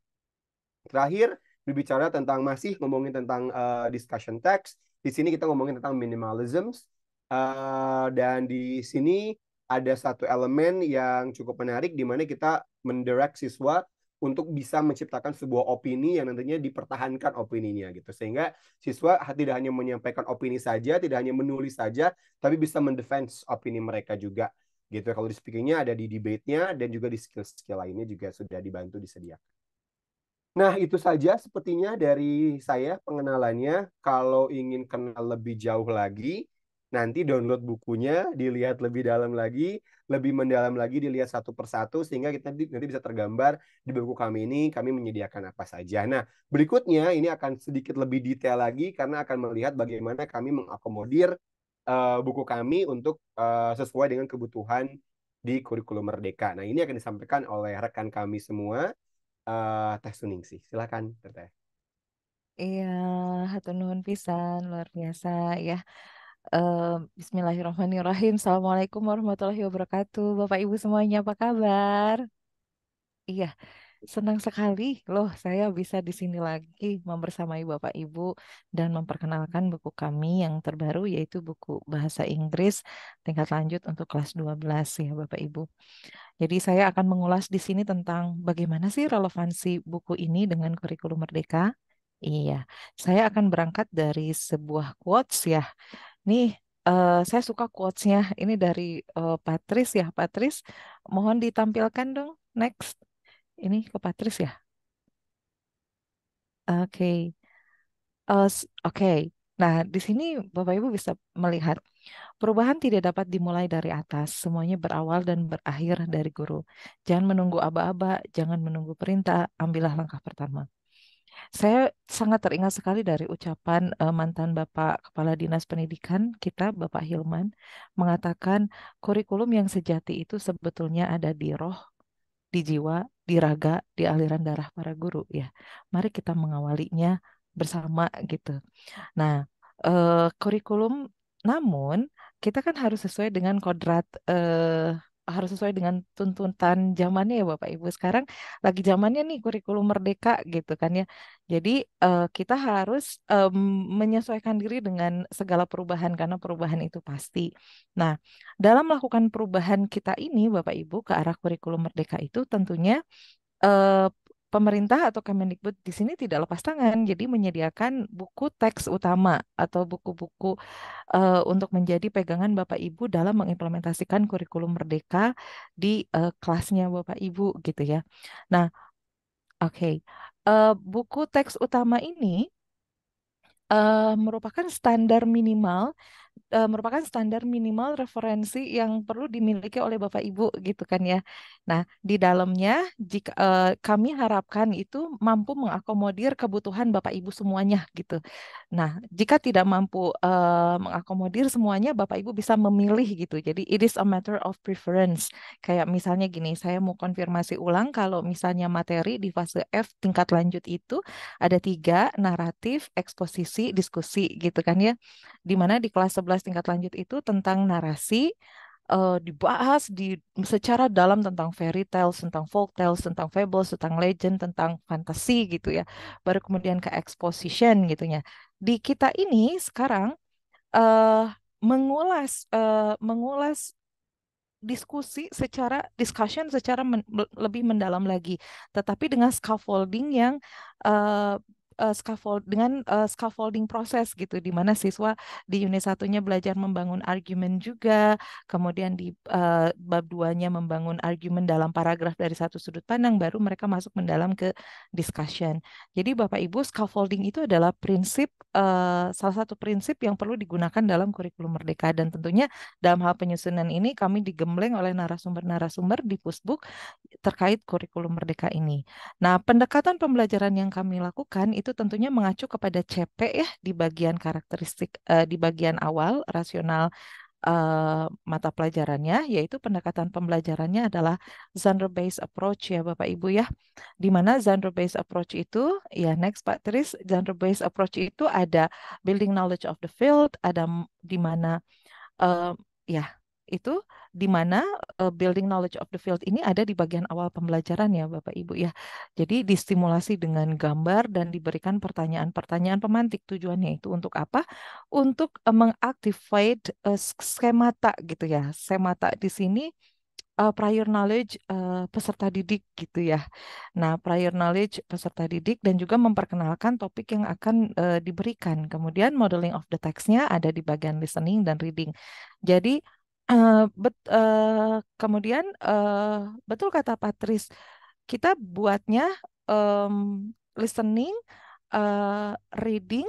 Terakhir berbicara tentang masih ngomongin tentang uh, discussion text. Di sini kita ngomongin tentang minimalisms uh, eh, dan di sini ada satu elemen yang cukup menarik di mana kita mendirect siswa untuk bisa menciptakan sebuah opini yang nantinya dipertahankan opininya gitu sehingga siswa tidak hanya menyampaikan opini saja tidak hanya menulis saja tapi bisa mendefense opini mereka juga gitu kalau di speakingnya ada di debate-nya dan juga di skill-skill lainnya juga sudah dibantu disediakan Nah, itu saja sepertinya dari saya pengenalannya. Kalau ingin kenal lebih jauh lagi, nanti download bukunya, dilihat lebih dalam lagi, lebih mendalam lagi, dilihat satu persatu sehingga kita nanti bisa tergambar di buku kami ini kami menyediakan apa saja. Nah, berikutnya ini akan sedikit lebih detail lagi karena akan melihat bagaimana kami mengakomodir uh, buku kami untuk uh, sesuai dengan kebutuhan di kurikulum Merdeka. Nah, ini akan disampaikan oleh rekan kami semua, uh, Teh Suningsih. silahkan Teh. Iya, hatunuhun pisan, luar biasa ya. Bismillahirrahmanirrahim. Assalamualaikum warahmatullahi wabarakatuh. Bapak Ibu semuanya apa kabar? Iya, senang sekali loh saya bisa di sini lagi membersamai Bapak Ibu dan memperkenalkan buku kami yang terbaru yaitu buku Bahasa Inggris tingkat lanjut untuk kelas 12 ya Bapak Ibu. Jadi saya akan mengulas di sini tentang bagaimana sih relevansi buku ini dengan kurikulum merdeka. Iya, saya akan berangkat dari sebuah quotes ya Nih, uh, saya suka quotes-nya. Ini dari uh, eh, Patris ya. Patris, mohon ditampilkan dong. Next. Ini ke Patris ya. Oke. Okay. Uh, eh, Oke. Okay. Nah, di sini Bapak Ibu bisa melihat perubahan tidak dapat dimulai dari atas, semuanya berawal dan berakhir dari guru. Jangan menunggu aba-aba, jangan menunggu perintah, ambillah langkah pertama. Saya sangat teringat sekali dari ucapan uh, mantan Bapak Kepala Dinas Pendidikan kita, Bapak Hilman, mengatakan kurikulum yang sejati itu sebetulnya ada di roh, di jiwa, di raga, di aliran darah para guru. Ya, mari kita mengawalinya bersama gitu. Nah, uh, kurikulum, namun kita kan harus sesuai dengan kodrat Uh, harus sesuai dengan tuntutan zamannya ya Bapak Ibu. Sekarang lagi zamannya nih kurikulum merdeka gitu kan ya. Jadi uh, kita harus um, menyesuaikan diri dengan segala perubahan karena perubahan itu pasti. Nah, dalam melakukan perubahan kita ini Bapak Ibu ke arah kurikulum merdeka itu tentunya uh, pemerintah atau Kemendikbud di sini tidak lepas tangan, jadi menyediakan buku teks utama atau buku-buku uh, untuk menjadi pegangan Bapak Ibu dalam mengimplementasikan kurikulum merdeka di uh, kelasnya Bapak Ibu gitu ya. Nah, oke, okay. uh, eh, buku teks utama ini uh, merupakan standar minimal uh, merupakan standar minimal referensi yang perlu dimiliki oleh Bapak Ibu gitu kan ya. Nah, di dalamnya jika uh, kami harapkan itu mampu mengakomodir kebutuhan Bapak Ibu semuanya gitu. Nah, jika tidak mampu uh, mengakomodir semuanya Bapak Ibu bisa memilih gitu. Jadi it is a matter of preference. Kayak misalnya gini, saya mau konfirmasi ulang kalau misalnya materi di fase F tingkat lanjut itu ada tiga naratif, eksposisi, diskusi gitu kan ya. Dimana di kelas 11 tingkat lanjut itu tentang narasi uh, dibahas di secara dalam tentang fairy tales, tentang folk tales, tentang fables, tentang legend, tentang fantasi gitu ya. Baru kemudian ke exposition gitu ya. Di kita ini sekarang uh, mengulas uh, mengulas diskusi secara discussion secara men, lebih mendalam lagi, tetapi dengan scaffolding yang uh, uh, scaffold dengan uh, scaffolding proses gitu di mana siswa di unit satunya belajar membangun argumen juga kemudian di uh, bab duanya membangun argumen dalam paragraf dari satu sudut pandang baru mereka masuk mendalam ke discussion jadi bapak ibu scaffolding itu adalah prinsip uh, salah satu prinsip yang perlu digunakan dalam kurikulum merdeka dan tentunya dalam hal penyusunan ini kami digembleng oleh narasumber-narasumber di pusbook terkait kurikulum merdeka ini nah pendekatan pembelajaran yang kami lakukan itu itu tentunya mengacu kepada CP ya di bagian karakteristik uh, di bagian awal rasional uh, mata pelajarannya yaitu pendekatan pembelajarannya adalah genre based approach ya Bapak Ibu ya. Di mana genre based approach itu ya next Pak Tris genre based approach itu ada building knowledge of the field ada di mana uh, ya itu di mana uh, building knowledge of the field ini ada di bagian awal pembelajaran ya Bapak Ibu ya. Jadi distimulasi dengan gambar dan diberikan pertanyaan-pertanyaan pemantik tujuannya itu untuk apa? Untuk uh, eh, mengactivate uh, skemata gitu ya. Skemata di sini uh, prior knowledge uh, peserta didik gitu ya. Nah, prior knowledge peserta didik dan juga memperkenalkan topik yang akan uh, diberikan. Kemudian modeling of the text-nya ada di bagian listening dan reading. Jadi Uh, bet, uh, kemudian uh, betul kata Patris, kita buatnya um, listening, uh, reading,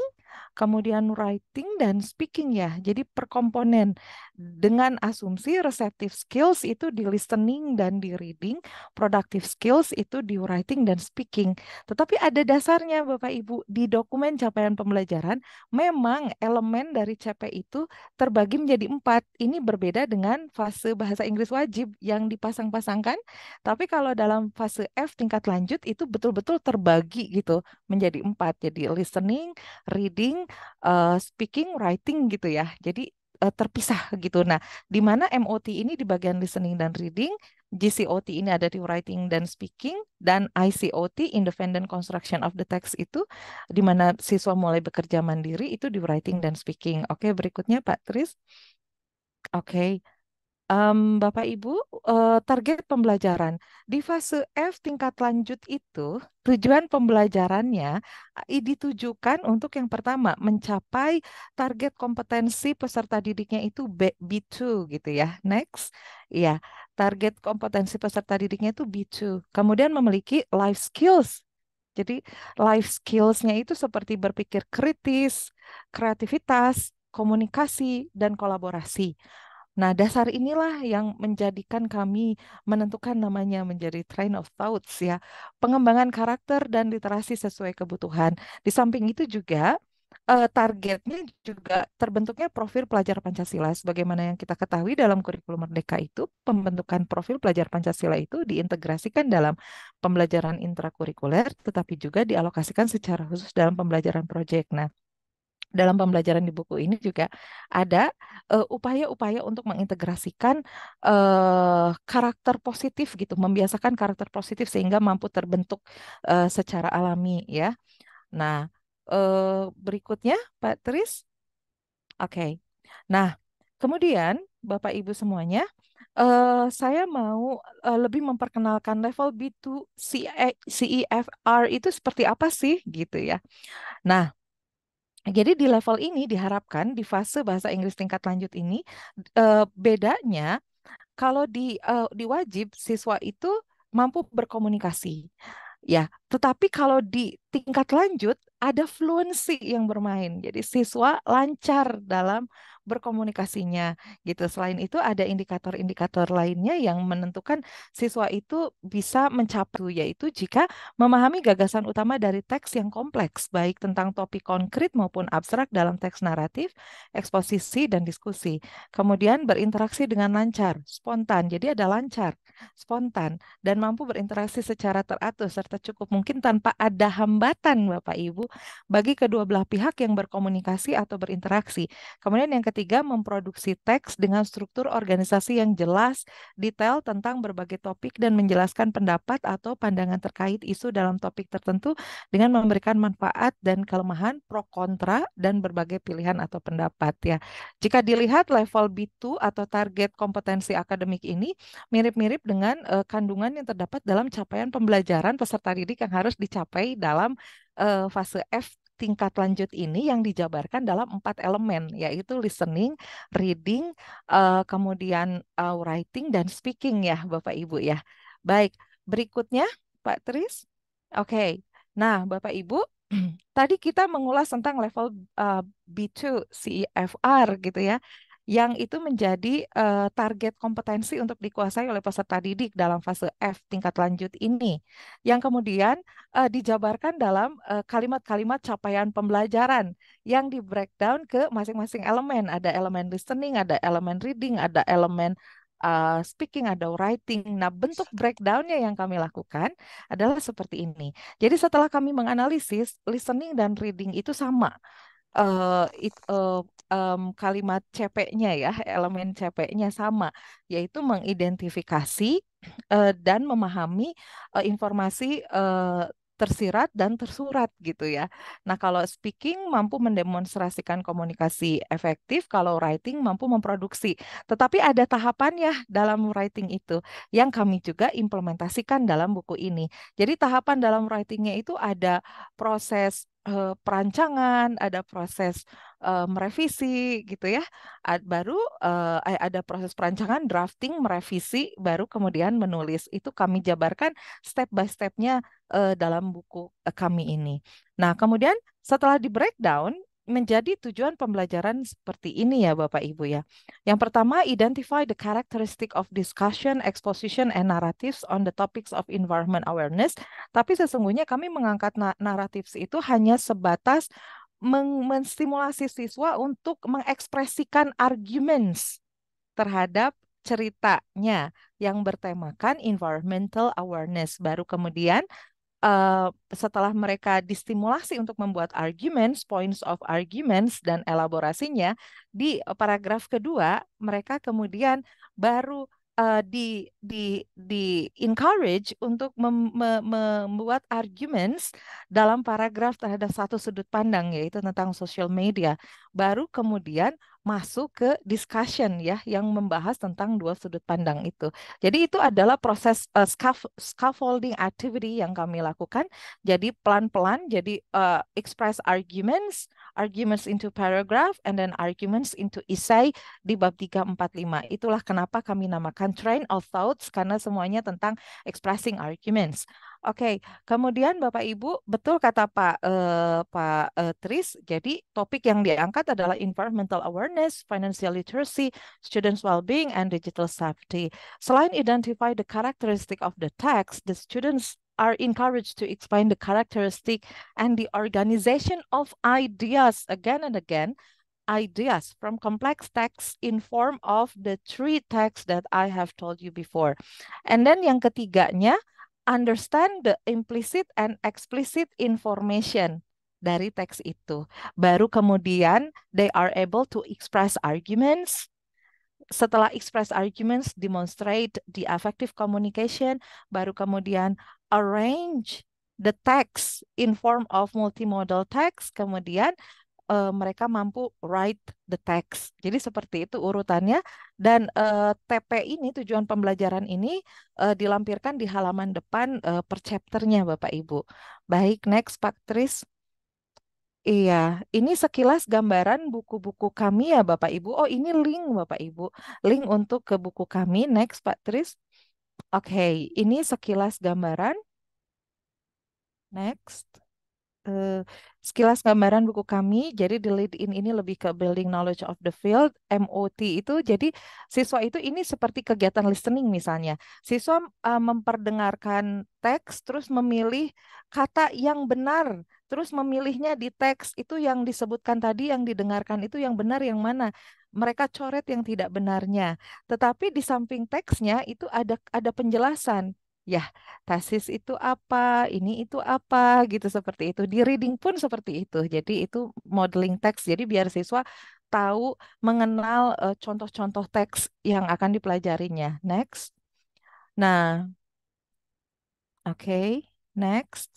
kemudian writing dan speaking ya. Jadi per komponen dengan asumsi receptive skills itu di listening dan di reading, productive skills itu di writing dan speaking. Tetapi ada dasarnya Bapak Ibu di dokumen capaian pembelajaran memang elemen dari CP itu terbagi menjadi empat. Ini berbeda dengan fase bahasa Inggris wajib yang dipasang-pasangkan. Tapi kalau dalam fase F tingkat lanjut itu betul-betul terbagi gitu menjadi empat. Jadi listening, reading, speaking, uh, speaking, writing gitu ya. Jadi uh, terpisah gitu. Nah, di mana MOT ini di bagian listening dan reading, GCOT ini ada di writing dan speaking, dan ICOT independent construction of the text itu di mana siswa mulai bekerja mandiri itu di writing dan speaking. Oke, berikutnya Pak Tris. Oke, okay. Um, Bapak Ibu, uh, target pembelajaran di fase F tingkat lanjut itu tujuan pembelajarannya eh, ditujukan untuk yang pertama mencapai target kompetensi peserta didiknya itu B, B2 gitu ya. Next, ya, target kompetensi peserta didiknya itu B2. Kemudian memiliki life skills jadi life skills-nya itu seperti berpikir kritis, kreativitas, komunikasi, dan kolaborasi. Nah, dasar inilah yang menjadikan kami menentukan namanya menjadi train of thoughts ya, pengembangan karakter dan literasi sesuai kebutuhan. Di samping itu juga eh, targetnya juga terbentuknya profil pelajar Pancasila. Sebagaimana yang kita ketahui dalam kurikulum Merdeka itu, pembentukan profil pelajar Pancasila itu diintegrasikan dalam pembelajaran intrakurikuler, tetapi juga dialokasikan secara khusus dalam pembelajaran proyek. Nah, dalam pembelajaran di buku ini juga ada upaya eh, upaya-upaya untuk mengintegrasikan uh, karakter positif gitu, membiasakan karakter positif sehingga mampu terbentuk uh, secara alami ya. Nah, uh, berikutnya Pak Tris. Oke. Okay. Nah, kemudian Bapak Ibu semuanya, uh, saya mau uh, lebih memperkenalkan level B2 CEFR e itu seperti apa sih gitu ya. Nah, jadi di level ini diharapkan di fase bahasa Inggris tingkat lanjut ini uh, bedanya kalau di uh, eh, diwajib siswa itu mampu berkomunikasi. Ya, tetapi kalau di tingkat lanjut ada fluensi yang bermain. Jadi siswa lancar dalam berkomunikasinya gitu. Selain itu ada indikator-indikator lainnya yang menentukan siswa itu bisa mencapai yaitu jika memahami gagasan utama dari teks yang kompleks baik tentang topik konkret maupun abstrak dalam teks naratif, eksposisi dan diskusi. Kemudian berinteraksi dengan lancar, spontan. Jadi ada lancar, spontan dan mampu berinteraksi secara teratur serta cukup mungkin tanpa ada hambatan Bapak Ibu bagi kedua belah pihak yang berkomunikasi atau berinteraksi. Kemudian yang ketiga, memproduksi teks dengan struktur organisasi yang jelas, detail tentang berbagai topik dan menjelaskan pendapat atau pandangan terkait isu dalam topik tertentu dengan memberikan manfaat dan kelemahan, pro kontra dan berbagai pilihan atau pendapat ya. Jika dilihat level B2 atau target kompetensi akademik ini mirip-mirip dengan uh, kandungan yang terdapat dalam capaian pembelajaran peserta didik yang harus dicapai dalam eh, fase F tingkat lanjut ini yang dijabarkan dalam empat elemen, yaitu listening, reading, uh, kemudian uh, writing, dan speaking ya Bapak Ibu ya. Baik, berikutnya Pak Tris. Oke, okay. nah Bapak Ibu, tadi kita mengulas tentang level uh, eh, B2 CEFR gitu ya yang itu menjadi uh, target kompetensi untuk dikuasai oleh peserta didik dalam fase F tingkat lanjut ini, yang kemudian uh, dijabarkan dalam eh, kalimat-kalimat uh, capaian pembelajaran yang di breakdown ke masing-masing elemen. Ada elemen listening, ada elemen reading, ada elemen uh, speaking, ada writing. Nah, bentuk breakdownnya yang kami lakukan adalah seperti ini. Jadi setelah kami menganalisis, listening dan reading itu sama uh, it, uh, um, kalimat CP-nya ya, elemen CP-nya sama, yaitu mengidentifikasi uh, dan memahami uh, informasi uh, tersirat dan tersurat gitu ya. Nah, kalau speaking mampu mendemonstrasikan komunikasi efektif, kalau writing mampu memproduksi. Tetapi ada tahapan ya dalam writing itu yang kami juga implementasikan dalam buku ini. Jadi tahapan dalam writingnya itu ada proses Eh, perancangan, ada proses uh, merevisi gitu ya. Ad, baru uh, ada proses perancangan, drafting, merevisi, baru kemudian menulis. Itu kami jabarkan step by stepnya uh, dalam buku uh, kami ini. Nah kemudian setelah di breakdown menjadi tujuan pembelajaran seperti ini ya Bapak Ibu ya. Yang pertama, identify the characteristic of discussion, exposition, and narratives on the topics of environment awareness. Tapi sesungguhnya kami mengangkat naratif itu hanya sebatas menstimulasi siswa untuk mengekspresikan arguments terhadap ceritanya yang bertemakan environmental awareness. Baru kemudian uh, setelah mereka distimulasi untuk membuat arguments, points of arguments dan elaborasinya di eh, paragraf kedua mereka kemudian baru uh, di di di encourage untuk mem, me, membuat arguments dalam paragraf terhadap satu sudut pandang yaitu tentang social media baru kemudian masuk ke discussion ya yang membahas tentang dua sudut pandang itu. Jadi itu adalah proses uh, scaffolding activity yang kami lakukan. Jadi pelan-pelan jadi uh, express arguments arguments into paragraph, and then arguments into essay di bab 345. Itulah kenapa kami namakan train of thoughts, karena semuanya tentang expressing arguments. Oke, okay. kemudian Bapak Ibu, betul kata Pak uh, Pak uh, Tris. Jadi topik yang diangkat adalah environmental awareness, financial literacy, students well-being, and digital safety. Selain identify the characteristic of the text, the students are encouraged to explain the characteristic and the organization of ideas again and again, ideas from complex texts in form of the three texts that I have told you before. And then yang ketiganya, understand the implicit and explicit information dari teks itu. Baru kemudian they are able to express arguments, setelah express arguments, demonstrate the effective communication, baru kemudian arrange the text in form of multimodal text, kemudian uh, mereka mampu write the text. Jadi seperti itu urutannya dan uh, eh, TP ini tujuan pembelajaran ini uh, dilampirkan di halaman depan uh, per chapternya Bapak Ibu. Baik, next Pak Tris. Iya, ini sekilas gambaran buku-buku kami ya Bapak Ibu. Oh, ini link Bapak Ibu. Link untuk ke buku kami. Next Pak Tris. Oke, okay, ini sekilas gambaran. Next. Uh, sekilas gambaran buku kami. Jadi di lead in ini lebih ke building knowledge of the field, MOT itu. Jadi siswa itu ini seperti kegiatan listening misalnya. Siswa uh, memperdengarkan teks terus memilih kata yang benar terus memilihnya di teks itu yang disebutkan tadi yang didengarkan itu yang benar yang mana mereka coret yang tidak benarnya tetapi di samping teksnya itu ada ada penjelasan ya tesis itu apa ini itu apa gitu seperti itu di reading pun seperti itu jadi itu modeling teks jadi biar siswa tahu mengenal eh, contoh-contoh teks yang akan dipelajarinya next nah oke okay, next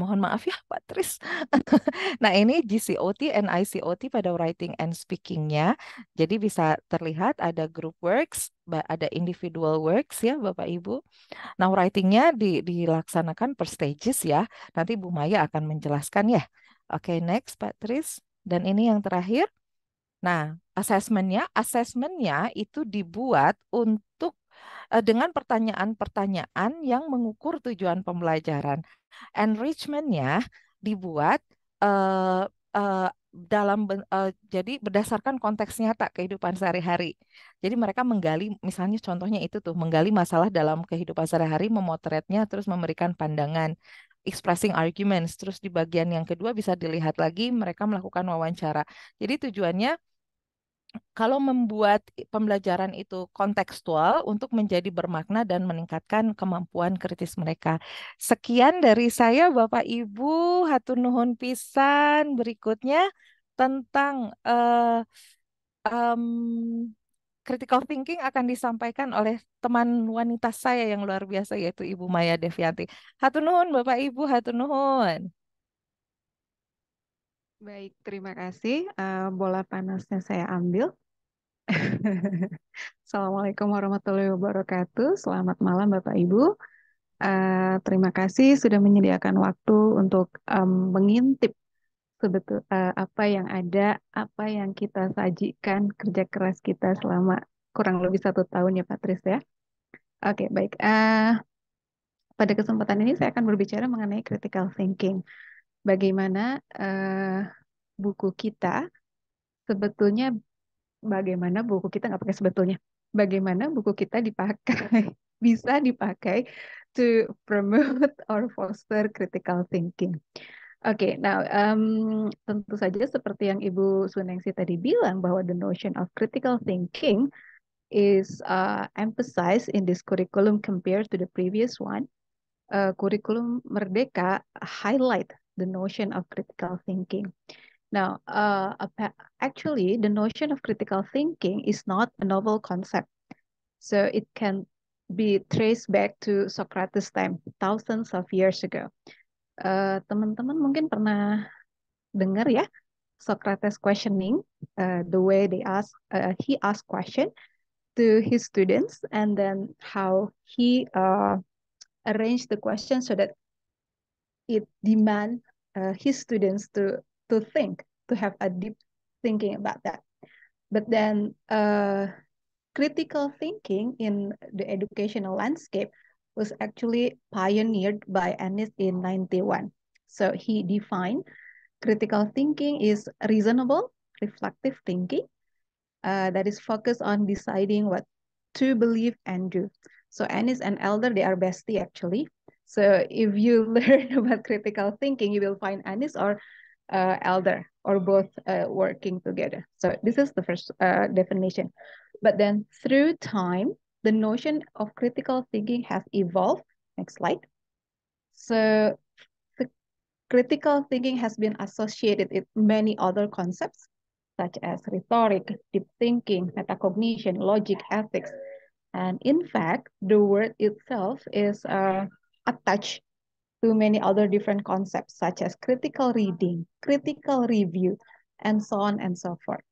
Mohon maaf ya, Pak Tris. nah, ini GCOT and ICOT pada writing and speakingnya, Jadi bisa terlihat ada group works, ada individual works ya, Bapak Ibu. Nah, writingnya di, dilaksanakan per stages ya. Nanti Bu Maya akan menjelaskan ya. Oke, okay, next Pak Tris. Dan ini yang terakhir. Nah, asesmennya, asesmennya itu dibuat untuk eh, dengan pertanyaan-pertanyaan yang mengukur tujuan pembelajaran enrichmentnya dibuat uh, uh, dalam uh, jadi berdasarkan konteksnya tak kehidupan sehari-hari. Jadi mereka menggali misalnya contohnya itu tuh menggali masalah dalam kehidupan sehari-hari, memotretnya terus memberikan pandangan expressing arguments. Terus di bagian yang kedua bisa dilihat lagi mereka melakukan wawancara. Jadi tujuannya kalau membuat pembelajaran itu kontekstual untuk menjadi bermakna dan meningkatkan kemampuan kritis mereka. Sekian dari saya Bapak Ibu, hatur nuhun pisan. Berikutnya tentang uh, um, critical thinking akan disampaikan oleh teman wanita saya yang luar biasa yaitu Ibu Maya Devianti. Hatur nuhun Bapak Ibu, hatur nuhun. Baik, terima kasih. Uh, bola panasnya saya ambil. Assalamualaikum warahmatullahi wabarakatuh. Selamat malam Bapak Ibu. Uh, terima kasih sudah menyediakan waktu untuk um, mengintip sebetul uh, apa yang ada, apa yang kita sajikan kerja keras kita selama kurang lebih satu tahun ya Patris ya. Oke, okay, baik. Uh, pada kesempatan ini saya akan berbicara mengenai critical thinking bagaimana uh, buku kita sebetulnya bagaimana buku kita nggak pakai sebetulnya bagaimana buku kita dipakai bisa dipakai to promote or foster critical thinking. Oke, okay, nah um, tentu saja seperti yang Ibu Sunengsi tadi bilang bahwa the notion of critical thinking is uh, emphasized in this curriculum compared to the previous one. Uh, eh, kurikulum Merdeka highlight the notion of critical thinking. Now, uh, actually, the notion of critical thinking is not a novel concept. So it can be traced back to Socrates' time, thousands of years ago. Uh, teman-teman uh, teman mungkin pernah dengar ya, Socrates questioning, uh, the way they ask, uh, he asked question to his students and then how he uh, arranged the question so that it demand uh, his students to to think to have a deep thinking about that but then uh, critical thinking in the educational landscape was actually pioneered by Anis in 91 so he defined critical thinking is reasonable reflective thinking uh, that is focused on deciding what to believe and do so Anis and Elder they are bestie actually so if you learn about critical thinking, you will find Anis or uh, Elder or both uh, working together. So this is the first uh, definition. But then through time, the notion of critical thinking has evolved. Next slide. So critical thinking has been associated with many other concepts such as rhetoric, deep thinking, metacognition, logic, ethics. And in fact, the word itself is uh, attach to many other different concepts such as critical reading, critical review, and so on and so forth.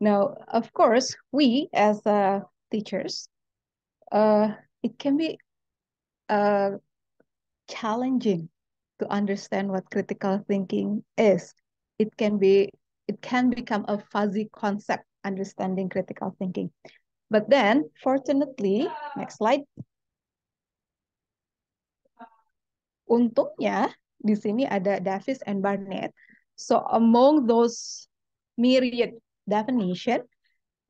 Now, of course, we as uh, teachers, uh, it can be uh, challenging to understand what critical thinking is. It can be it can become a fuzzy concept understanding critical thinking. But then, fortunately, next slide. Untungnya di sini ada Davis and Barnett. So among those myriad definition,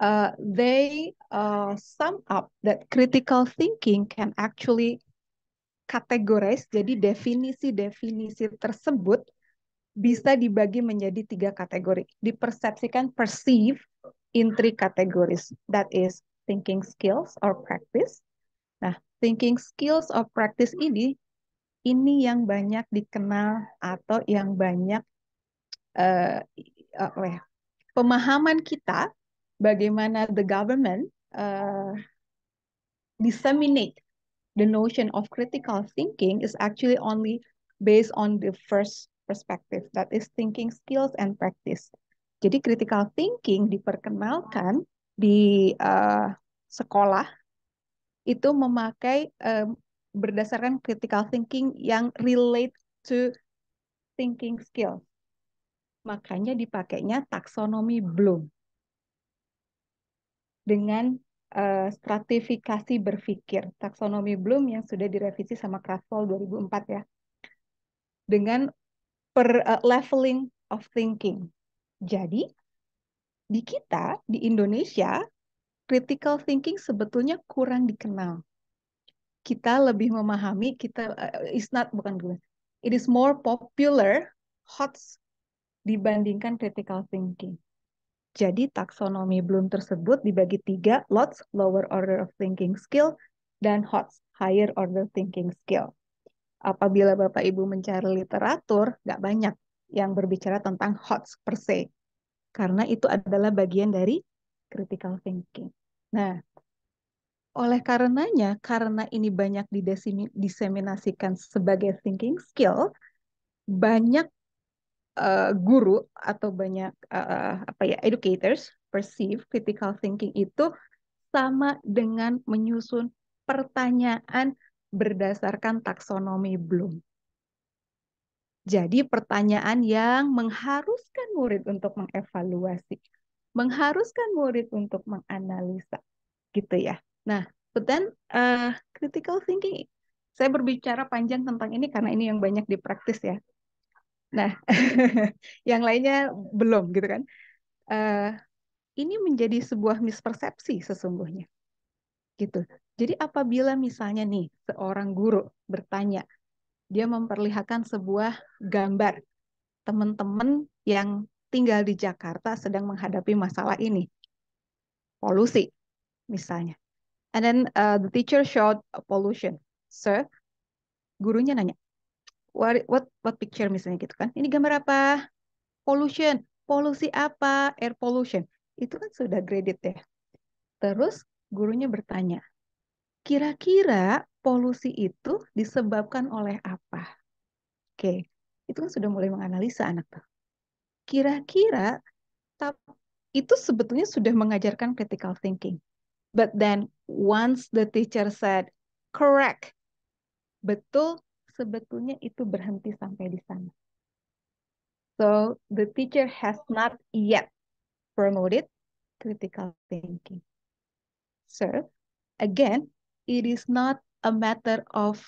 uh, they uh, sum up that critical thinking can actually categorize. Jadi definisi-definisi tersebut bisa dibagi menjadi tiga kategori. Dipersepsikan perceive in three categories. That is thinking skills or practice. Nah, thinking skills or practice ini ini yang banyak dikenal atau yang banyak uh, uh, pemahaman kita bagaimana the government uh, disseminate the notion of critical thinking is actually only based on the first perspective that is thinking skills and practice. Jadi critical thinking diperkenalkan di uh, sekolah itu memakai um, berdasarkan critical thinking yang relate to thinking skill. Makanya dipakainya taksonomi Bloom dengan uh, stratifikasi berpikir, taksonomi Bloom yang sudah direvisi sama Craftwell 2004 ya. Dengan per uh, leveling of thinking. Jadi di kita di Indonesia critical thinking sebetulnya kurang dikenal kita lebih memahami kita uh, eh, is not bukan gue gitu. it is more popular hots dibandingkan critical thinking. Jadi taksonomi belum tersebut dibagi tiga lots lower order of thinking skill dan HOTS higher order thinking skill. Apabila Bapak Ibu mencari literatur, nggak banyak yang berbicara tentang HOTS per se, karena itu adalah bagian dari critical thinking. Nah, oleh karenanya, karena ini banyak diseminasikan sebagai thinking skill, banyak uh, guru atau banyak uh, apa ya educators perceive critical thinking itu sama dengan menyusun pertanyaan berdasarkan taksonomi Bloom. Jadi pertanyaan yang mengharuskan murid untuk mengevaluasi, mengharuskan murid untuk menganalisa, gitu ya. Nah, but then uh, critical thinking, saya berbicara panjang tentang ini karena ini yang banyak dipraktis ya. Nah, yang lainnya belum gitu kan. Uh, ini menjadi sebuah mispersepsi sesungguhnya. Gitu. Jadi apabila misalnya nih seorang guru bertanya, dia memperlihatkan sebuah gambar teman-teman yang tinggal di Jakarta sedang menghadapi masalah ini. Polusi misalnya. And then uh, the teacher showed a pollution. Sir, gurunya nanya, what, what, what picture misalnya gitu kan? Ini gambar apa? Pollution. Polusi apa? Air pollution. Itu kan sudah graded ya. Terus gurunya bertanya, kira-kira polusi itu disebabkan oleh apa? Oke, itu kan sudah mulai menganalisa anak tuh. Kira-kira itu sebetulnya sudah mengajarkan critical thinking. But then once the teacher said, correct, betul, sebetulnya itu berhenti sampai di sana. So the teacher has not yet promoted critical thinking. So again, it is not a matter of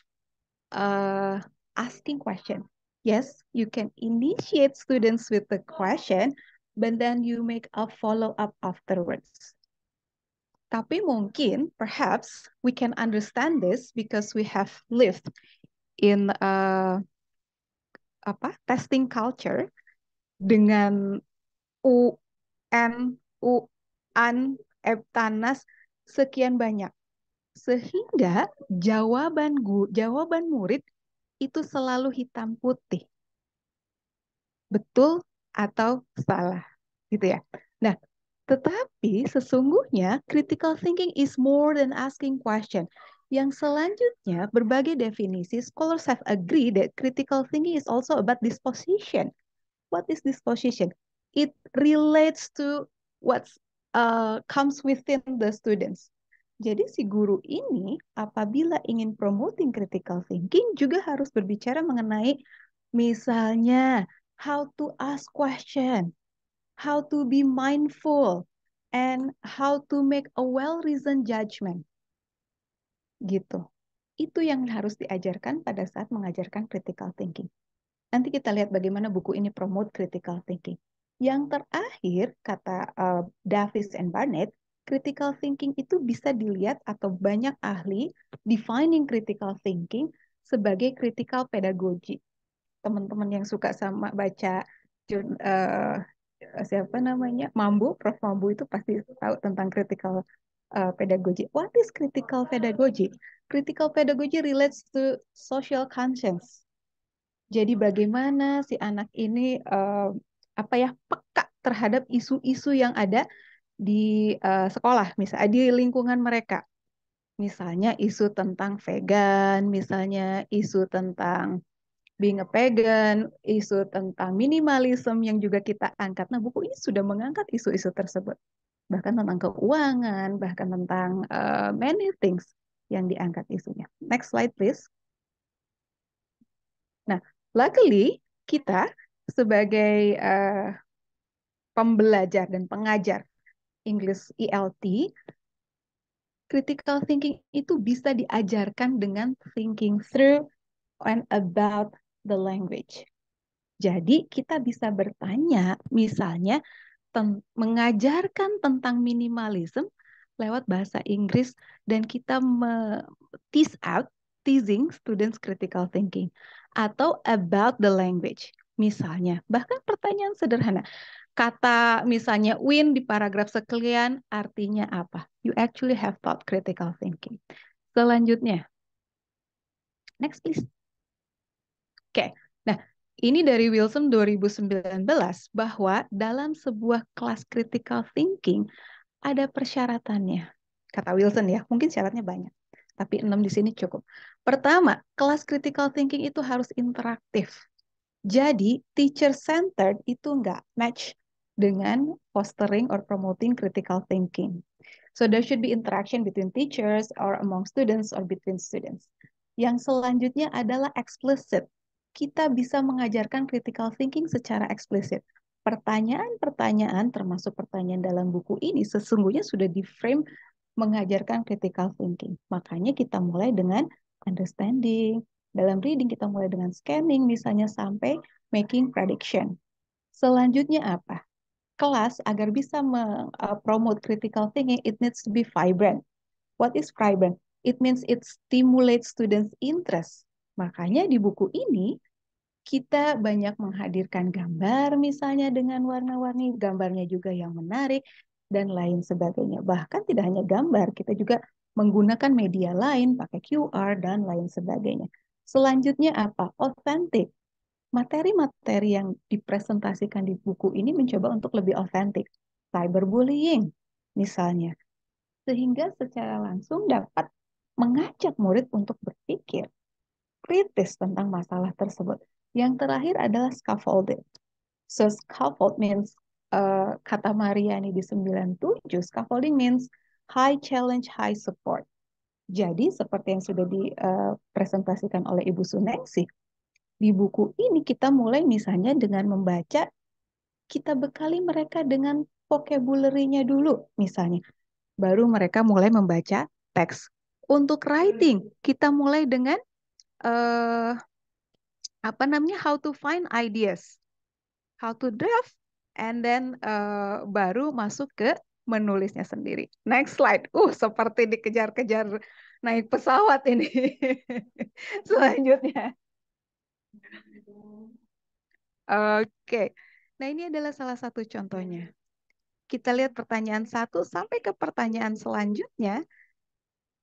uh, asking question. Yes, you can initiate students with the question, but then you make a follow-up afterwards. Tapi mungkin, perhaps we can understand this because we have lived in a, eh, apa testing culture dengan UN, UAN, Eptanas sekian banyak, sehingga jawaban guru, jawaban murid itu selalu hitam putih, betul atau salah, gitu ya. Nah, tetapi sesungguhnya critical thinking is more than asking question. Yang selanjutnya, berbagai definisi scholars have agree that critical thinking is also about disposition. What is disposition? It relates to what uh, comes within the students. Jadi si guru ini apabila ingin promoting critical thinking juga harus berbicara mengenai misalnya how to ask question, how to be mindful, and how to make a well-reasoned judgment. Gitu. Itu yang harus diajarkan pada saat mengajarkan critical thinking. Nanti kita lihat bagaimana buku ini promote critical thinking. Yang terakhir, kata uh, Davis and Barnett, critical thinking itu bisa dilihat atau banyak ahli defining critical thinking sebagai critical pedagogy. Teman-teman yang suka sama baca uh, siapa namanya Mambu Prof Mambu itu pasti tahu tentang critical uh, pedagogy. What is critical pedagogy? Critical pedagogy relates to social conscience. Jadi bagaimana si anak ini uh, apa ya peka terhadap isu-isu yang ada di uh, sekolah, misalnya di lingkungan mereka. Misalnya isu tentang vegan, misalnya isu tentang being a pagan, isu tentang minimalisme yang juga kita angkat. Nah, buku ini sudah mengangkat isu-isu tersebut. Bahkan tentang keuangan, bahkan tentang uh, many things yang diangkat isunya. Next slide please. Nah, luckily kita sebagai uh, pembelajar dan pengajar English ELT, critical thinking itu bisa diajarkan dengan thinking through and about the language. Jadi kita bisa bertanya misalnya mengajarkan tentang minimalism lewat bahasa Inggris dan kita tease out teasing students critical thinking atau about the language misalnya bahkan pertanyaan sederhana kata misalnya win di paragraf sekalian artinya apa you actually have thought critical thinking selanjutnya next please Oke, nah ini dari Wilson 2019 bahwa dalam sebuah kelas critical thinking ada persyaratannya. Kata Wilson ya, mungkin syaratnya banyak. Tapi enam di sini cukup. Pertama, kelas critical thinking itu harus interaktif. Jadi, teacher-centered itu nggak match dengan fostering or promoting critical thinking. So there should be interaction between teachers or among students or between students. Yang selanjutnya adalah explicit kita bisa mengajarkan critical thinking secara eksplisit. Pertanyaan-pertanyaan, termasuk pertanyaan dalam buku ini, sesungguhnya sudah di-frame mengajarkan critical thinking. Makanya kita mulai dengan understanding. Dalam reading kita mulai dengan scanning misalnya sampai making prediction. Selanjutnya apa? Kelas agar bisa e, promote critical thinking, it needs to be vibrant. What is vibrant? It means it stimulates students' interest Makanya di buku ini kita banyak menghadirkan gambar misalnya dengan warna-warni, gambarnya juga yang menarik dan lain sebagainya. Bahkan tidak hanya gambar, kita juga menggunakan media lain pakai QR dan lain sebagainya. Selanjutnya apa? Authentic Materi-materi yang dipresentasikan di buku ini mencoba untuk lebih authentic Cyberbullying misalnya. Sehingga secara langsung dapat mengajak murid untuk berpikir kritis tentang masalah tersebut. Yang terakhir adalah scaffolded. So scaffold means uh, kata ini di 97, scaffolding means high challenge, high support. Jadi seperti yang sudah dipresentasikan eh, oleh Ibu Sunengsih, di buku ini kita mulai misalnya dengan membaca, kita bekali mereka dengan vocabulary-nya dulu misalnya. Baru mereka mulai membaca teks. Untuk writing, kita mulai dengan uh, apa namanya how to find ideas, how to draft, and then uh, baru masuk ke menulisnya sendiri. Next slide. Uh, seperti dikejar-kejar naik pesawat ini. Selanjutnya. Oke. Okay. Nah, ini adalah salah satu contohnya. Kita lihat pertanyaan satu sampai ke pertanyaan selanjutnya,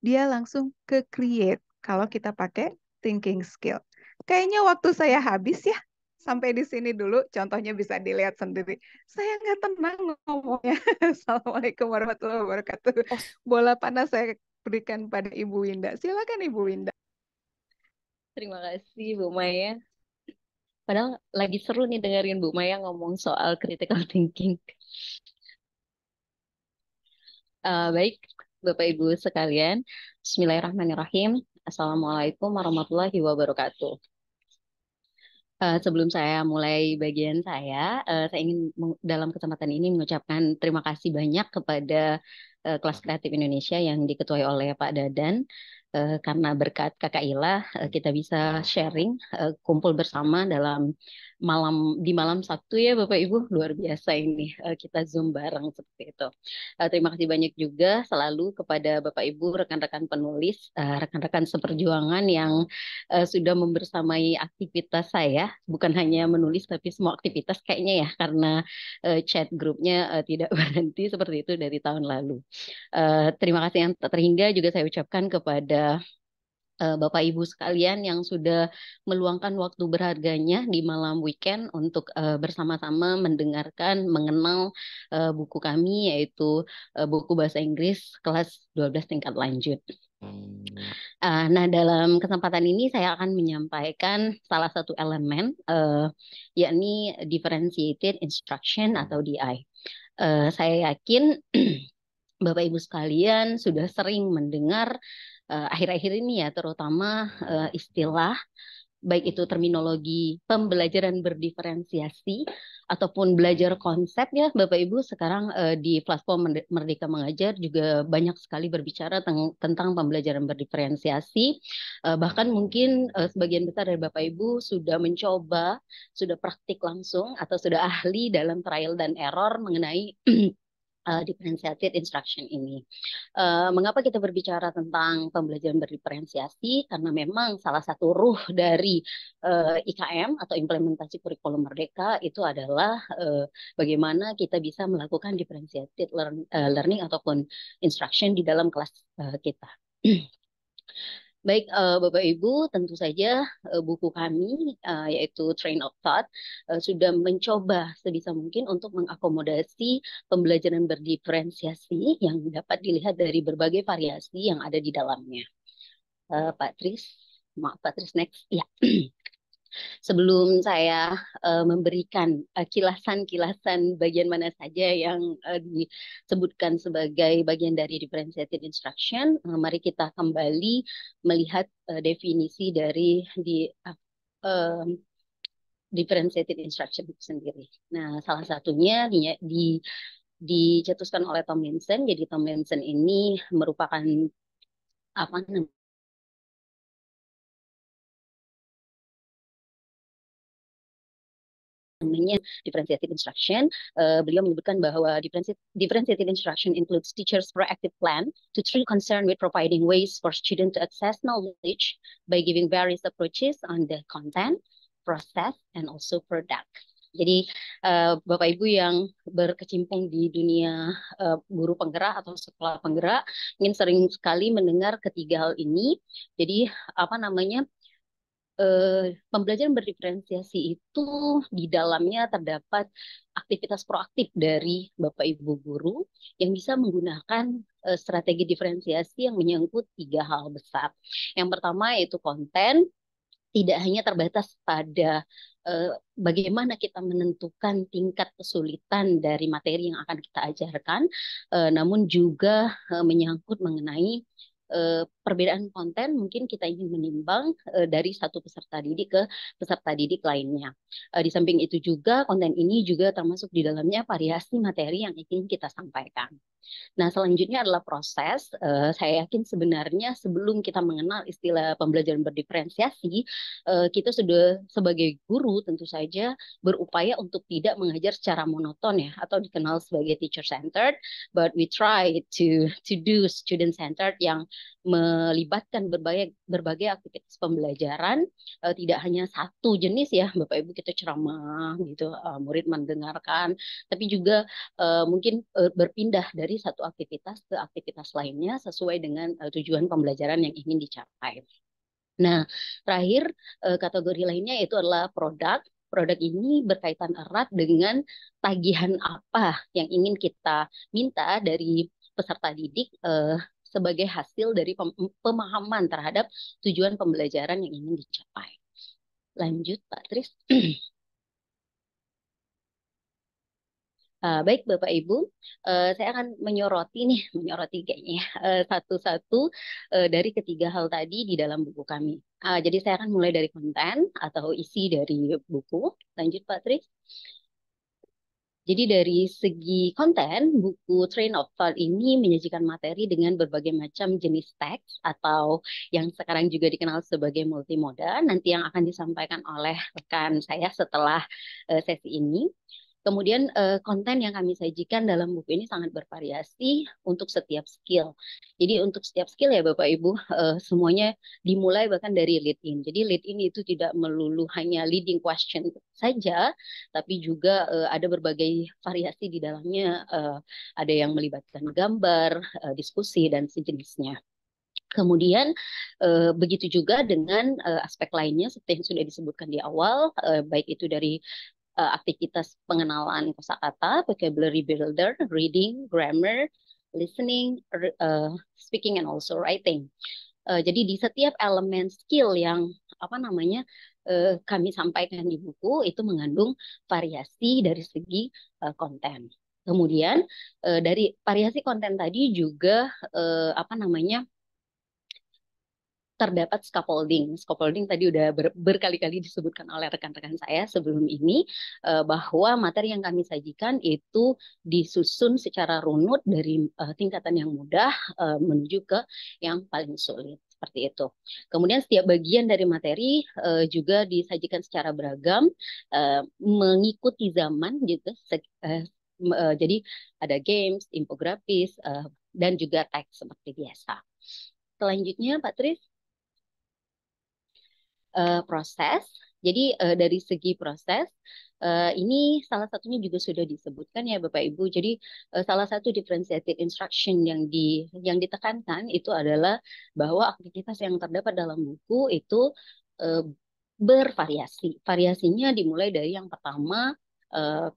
dia langsung ke create kalau kita pakai thinking skill. Kayaknya waktu saya habis ya. Sampai di sini dulu, contohnya bisa dilihat sendiri. Saya nggak tenang ngomongnya. Assalamualaikum warahmatullahi wabarakatuh. Oh. Bola panas saya berikan pada Ibu Winda. Silakan Ibu Winda. Terima kasih Bu Maya. Padahal lagi seru nih dengerin Bu Maya ngomong soal critical thinking. Uh, baik, Bapak Ibu sekalian, Bismillahirrahmanirrahim. Assalamualaikum warahmatullahi wabarakatuh. Uh, sebelum saya mulai bagian saya, uh, saya ingin dalam kesempatan ini mengucapkan terima kasih banyak kepada uh, kelas kreatif Indonesia yang diketuai oleh Pak Dadan. Uh, karena berkat Kakak Ila, uh, kita bisa sharing, uh, kumpul bersama dalam malam di malam Sabtu ya Bapak Ibu luar biasa ini eh, kita zoom bareng seperti itu. Eh, terima kasih banyak juga selalu kepada Bapak Ibu rekan-rekan penulis, eh, rekan-rekan seperjuangan yang sudah membersamai aktivitas saya bukan hanya menulis tapi semua aktivitas kayaknya ya karena chat grupnya tidak berhenti seperti itu dari tahun lalu. terima kasih yang terhingga juga saya ucapkan kepada Eh, Bapak Ibu sekalian yang sudah meluangkan waktu berharganya di malam weekend untuk uh, bersama-sama mendengarkan mengenal uh, buku kami yaitu uh, buku bahasa Inggris kelas 12 tingkat lanjut. Uh, nah dalam kesempatan ini saya akan menyampaikan salah satu elemen uh, yakni differentiated instruction atau DI. Uh, saya yakin Bapak Ibu sekalian sudah sering mendengar Eh, akhir-akhir ini ya terutama uh, istilah baik itu terminologi pembelajaran berdiferensiasi ataupun belajar konsep ya Bapak Ibu sekarang uh, di platform Merdeka Mengajar juga banyak sekali berbicara teng tentang pembelajaran berdiferensiasi uh, bahkan mungkin uh, sebagian besar dari Bapak Ibu sudah mencoba sudah praktik langsung atau sudah ahli dalam trial dan error mengenai uh, differentiated instruction ini. Uh, mengapa kita berbicara tentang pembelajaran berdiferensiasi? Karena memang salah satu ruh dari uh, eh, IKM atau implementasi kurikulum merdeka itu adalah uh, bagaimana kita bisa melakukan differentiated learn, uh, learning ataupun instruction di dalam kelas uh, kita. Baik, eh, Bapak Ibu, tentu saja eh, buku kami eh, yaitu Train of Thought sudah mencoba sebisa mungkin untuk mengakomodasi pembelajaran berdiferensiasi yang dapat dilihat dari berbagai variasi yang ada di dalamnya. Pak Tris, maaf Pak Tris next. Ya. sebelum saya uh, memberikan eh, kilasan-kilasan uh, bagian mana saja yang uh, disebutkan sebagai bagian dari differentiated instruction, uh, mari kita kembali melihat uh, definisi dari di uh, uh, differentiated instruction itu sendiri. Nah, salah satunya di, di dicetuskan oleh Tomlinson. Jadi Tomlinson ini merupakan apa namanya? namanya differentiated instruction. Uh, beliau menyebutkan bahwa differentiated instruction includes teachers' proactive plan to truly concern with providing ways for students to access knowledge by giving various approaches on the content, process, and also product. Jadi uh, Bapak Ibu yang berkecimpung di dunia eh, uh, guru penggerak atau sekolah penggerak ingin sering sekali mendengar ketiga hal ini. Jadi apa namanya eh, pembelajaran berdiferensiasi itu di dalamnya terdapat aktivitas proaktif dari Bapak Ibu guru yang bisa menggunakan eh, strategi diferensiasi yang menyangkut tiga hal besar. Yang pertama yaitu konten, tidak hanya terbatas pada eh, bagaimana kita menentukan tingkat kesulitan dari materi yang akan kita ajarkan, eh, namun juga eh, menyangkut mengenai uh, perbedaan konten mungkin kita ingin menimbang uh, dari satu peserta didik ke peserta didik lainnya. Uh, di samping itu juga konten ini juga termasuk di dalamnya variasi materi yang ingin kita sampaikan. Nah, selanjutnya adalah proses. Uh, saya yakin sebenarnya sebelum kita mengenal istilah pembelajaran berdiferensiasi, uh, kita sudah sebagai guru tentu saja berupaya untuk tidak mengajar secara monoton ya atau dikenal sebagai teacher centered, but we try to to do student centered yang melibatkan berbagai berbagai aktivitas pembelajaran uh, tidak hanya satu jenis ya Bapak Ibu kita ceramah gitu uh, murid mendengarkan tapi juga uh, mungkin uh, berpindah dari satu aktivitas ke aktivitas lainnya sesuai dengan uh, tujuan pembelajaran yang ingin dicapai. Nah, terakhir uh, kategori lainnya itu adalah produk produk ini berkaitan erat dengan tagihan apa yang ingin kita minta dari peserta didik eh, sebagai hasil dari pemahaman terhadap tujuan pembelajaran yang ingin dicapai. Lanjut, Pak Tris. Uh, baik Bapak Ibu, uh, saya akan menyoroti nih, menyoroti kayaknya ya. eh, satu-satu uh, uh, dari ketiga hal tadi di dalam buku kami. Uh, jadi saya akan mulai dari konten atau isi dari buku. Lanjut Pak Tris. Jadi dari segi konten, buku Train of Thought ini menyajikan materi dengan berbagai macam jenis teks atau yang sekarang juga dikenal sebagai multimoda, nanti yang akan disampaikan oleh rekan saya setelah eh, sesi ini. Kemudian uh, konten yang kami sajikan dalam buku ini sangat bervariasi untuk setiap skill. Jadi untuk setiap skill ya Bapak Ibu uh, semuanya dimulai bahkan dari lead in. Jadi lead in itu tidak melulu hanya leading question saja, tapi juga uh, ada berbagai variasi di dalamnya. Uh, ada yang melibatkan gambar, uh, diskusi dan sejenisnya. Kemudian begitu juga dengan aspek lainnya seperti yang sudah disebutkan di awal, baik itu dari uh, aktivitas pengenalan kosakata, vocabulary builder, reading, grammar, listening, uh, speaking, and also writing. Uh, jadi di setiap elemen skill yang apa namanya uh, kami sampaikan di buku itu mengandung variasi dari segi uh, konten. Kemudian uh, dari variasi konten tadi juga uh, apa namanya terdapat scaffolding. Scaffolding tadi udah ber, berkali-kali disebutkan oleh rekan-rekan saya sebelum ini uh, bahwa materi yang kami sajikan itu disusun secara runut dari uh, tingkatan yang mudah uh, menuju ke yang paling sulit seperti itu. Kemudian setiap bagian dari materi uh, juga disajikan secara beragam uh, mengikuti zaman gitu. Se uh, jadi ada games, infografis dan juga teks seperti biasa. Selanjutnya Pak Tris uh, proses. Jadi uh, dari segi proses uh, ini salah satunya juga sudah disebutkan ya Bapak Ibu. Jadi uh, salah satu differentiated instruction yang di yang ditekankan itu adalah bahwa aktivitas yang terdapat dalam buku itu uh, bervariasi. Variasinya dimulai dari yang pertama uh,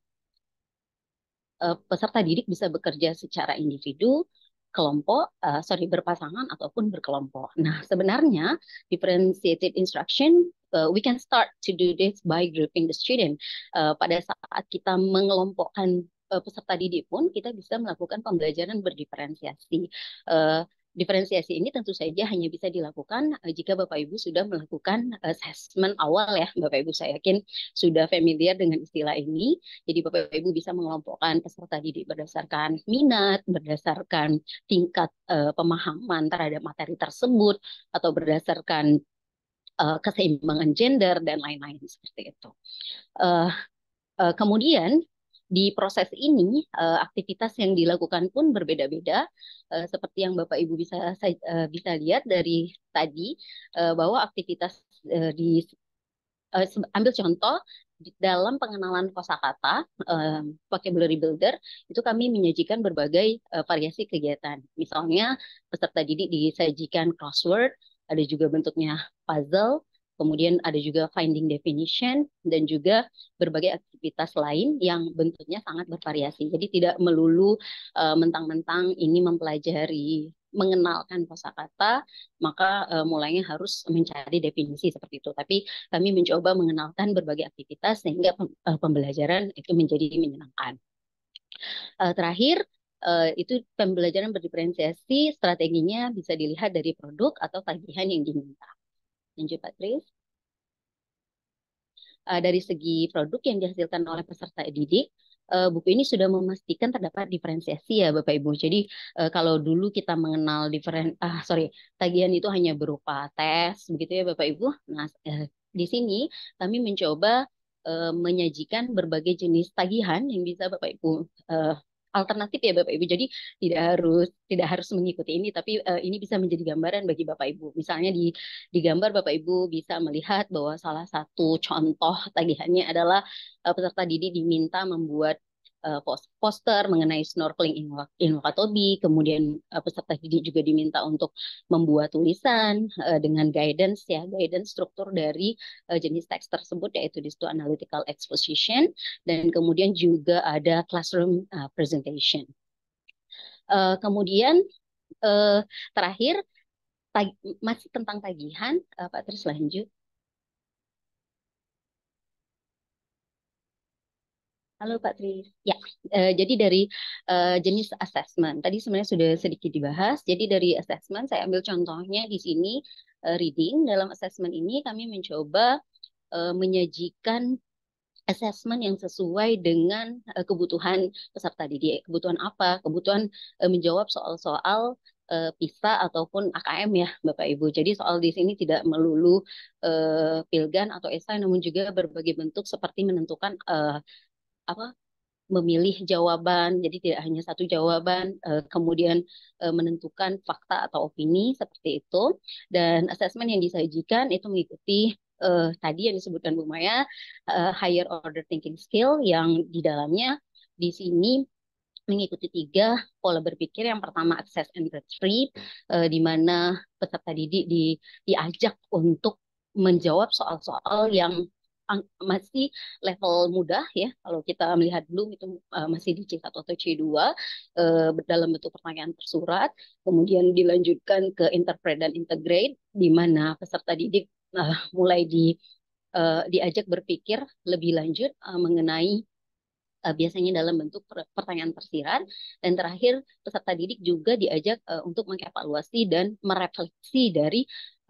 peserta didik bisa bekerja secara individu, kelompok, uh, sorry berpasangan ataupun berkelompok. Nah sebenarnya differentiated instruction uh, we can start to do this by grouping the student. Uh, pada saat kita mengelompokkan uh, peserta didik pun kita bisa melakukan pembelajaran berdiferensiasi. Uh, Diferensiasi ini tentu saja hanya bisa dilakukan eh, jika Bapak Ibu sudah melakukan assessment awal ya. Bapak Ibu saya yakin sudah familiar dengan istilah ini. Jadi Bapak Ibu bisa mengelompokkan peserta didik berdasarkan minat, berdasarkan tingkat uh, pemahaman terhadap materi tersebut atau berdasarkan uh, keseimbangan gender dan lain-lain seperti itu. uh, kemudian di proses ini, eh, aktivitas yang dilakukan pun berbeda-beda. Eh, seperti yang Bapak Ibu bisa eh, bisa lihat dari tadi bahwa aktivitas uh, di ambil contoh dalam pengenalan kosakata uh, vocabulary builder itu kami menyajikan berbagai variasi kegiatan. Misalnya peserta didik disajikan crossword, ada juga bentuknya puzzle, Kemudian ada juga finding definition dan juga berbagai aktivitas lain yang bentuknya sangat bervariasi. Jadi tidak melulu eh, mentang-mentang uh, ini mempelajari mengenalkan kosakata maka uh, mulainya harus mencari definisi seperti itu tapi kami mencoba mengenalkan berbagai aktivitas sehingga eh, pembelajaran itu menjadi menyenangkan uh, terakhir uh, itu pembelajaran berdiferensiasi strateginya bisa dilihat dari produk atau tagihan yang diminta Lanjut Pak Patris. Uh, eh, dari segi produk yang dihasilkan oleh peserta didik, uh, buku ini sudah memastikan terdapat diferensiasi ya Bapak Ibu. Jadi uh, kalau dulu kita mengenal diferen ah sorry tagihan itu hanya berupa tes begitu ya Bapak Ibu. Nah uh, di sini kami mencoba uh, menyajikan berbagai jenis tagihan yang bisa Bapak Ibu uh, alternatif ya Bapak Ibu. Jadi tidak harus tidak harus mengikuti ini tapi uh, ini bisa menjadi gambaran bagi Bapak Ibu. Misalnya di di gambar Bapak Ibu bisa melihat bahwa salah satu contoh tagihannya adalah uh, peserta didik diminta membuat Eh, poster mengenai snorkeling in, Wakatobi, kemudian eh, peserta didik juga diminta untuk membuat tulisan eh, dengan guidance ya, guidance struktur dari jenis teks tersebut yaitu di situ analytical exposition dan kemudian juga ada classroom presentation. kemudian terakhir masih tentang tagihan, Pak Tris lanjut. Halo Pak Tri. Ya, eh, jadi dari eh, jenis assessment. Tadi sebenarnya sudah sedikit dibahas. Jadi dari assessment saya ambil contohnya di sini eh, reading. Dalam assessment ini kami mencoba menyajikan assessment yang sesuai dengan kebutuhan peserta didik. Kebutuhan apa? Kebutuhan menjawab soal-soal eh, PISA ataupun AKM ya Bapak Ibu. Jadi soal di sini tidak melulu pilgan atau esai namun juga berbagai bentuk seperti menentukan apa memilih jawaban jadi tidak hanya satu jawaban eh, kemudian eh, menentukan fakta atau opini seperti itu dan asesmen yang disajikan itu mengikuti uh, tadi yang disebutkan Bu Maya uh, higher order thinking skill yang di dalamnya di sini mengikuti tiga pola berpikir. Yang pertama access and retrieve, eh, di mana peserta didik di, diajak untuk menjawab soal-soal yang masih level mudah ya. Kalau kita melihat belum itu uh, masih di C1 atau C2 uh, eh, dalam bentuk pertanyaan tersurat, kemudian dilanjutkan ke interpret dan integrate di mana peserta didik uh, mulai di uh, diajak berpikir lebih lanjut uh, mengenai uh, biasanya dalam bentuk pertanyaan tersirat dan terakhir peserta didik juga diajak uh, untuk mengevaluasi dan merefleksi dari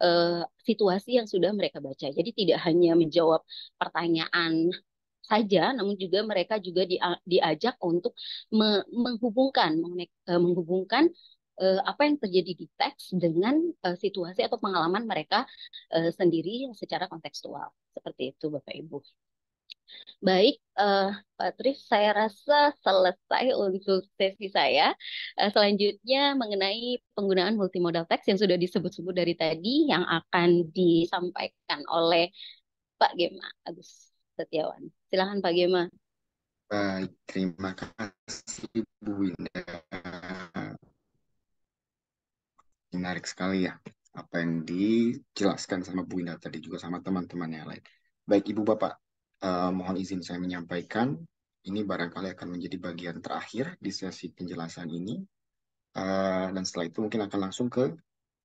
uh, situasi yang sudah mereka baca. Jadi tidak hanya menjawab pertanyaan saja, namun juga mereka juga dia, diajak untuk me menghubungkan menghubungkan uh, apa yang terjadi di teks dengan uh, situasi atau pengalaman mereka uh, sendiri secara kontekstual. Seperti itu, Bapak Ibu. Baik, uh, Pak Tris, saya rasa selesai untuk sesi saya. Uh, selanjutnya mengenai penggunaan multimodal teks yang sudah disebut-sebut dari tadi yang akan disampaikan oleh Pak Gema Agus Setiawan. Silahkan Pak Gema. Baik, terima kasih Bu Winda. Menarik sekali ya apa yang dijelaskan sama Bu Winda tadi juga sama teman-teman yang lain. Baik Ibu Bapak, Eh, mohon izin saya menyampaikan, ini barangkali akan menjadi bagian terakhir di sesi penjelasan ini. Uh, dan setelah itu mungkin akan langsung ke uh,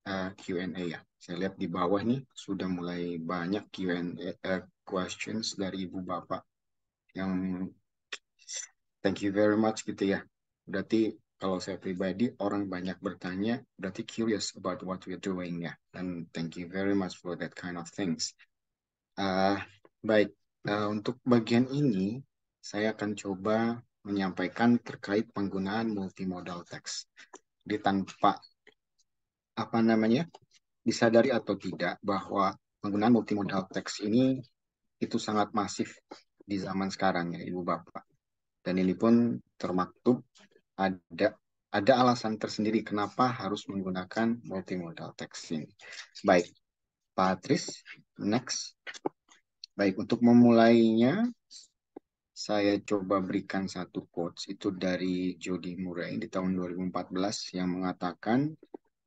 eh, Q&A ya. Saya lihat di bawah nih sudah mulai banyak Q&A uh, questions dari Ibu Bapak yang thank you very much gitu ya. Berarti kalau saya pribadi orang banyak bertanya berarti curious about what we're doing ya. And thank you very much for that kind of things. Uh, baik, Nah, untuk bagian ini, saya akan coba menyampaikan terkait penggunaan multimodal teks. Di tanpa apa namanya disadari atau tidak bahwa penggunaan multimodal teks ini itu sangat masif di zaman sekarang ya Ibu Bapak. Dan ini pun termaktub ada ada alasan tersendiri kenapa harus menggunakan multimodal teks ini. Baik, Pak next. Baik, untuk memulainya, saya coba berikan satu quotes itu dari Jody Murray di tahun 2014 yang mengatakan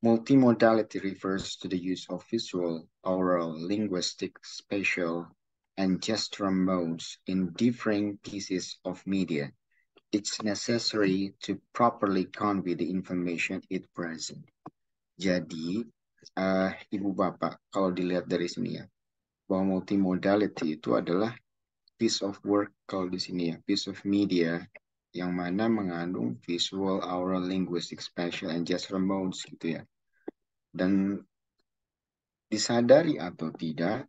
multimodality refers to the use of visual, oral, linguistic, spatial, and gestural modes in differing pieces of media. It's necessary to properly convey the information it present. Jadi, uh, ibu bapak, kalau dilihat dari sini ya, bahwa multimodality itu adalah piece of work kalau di sini ya, piece of media yang mana mengandung visual, aural, linguistic, spatial, and gestural modes gitu ya. Dan disadari atau tidak,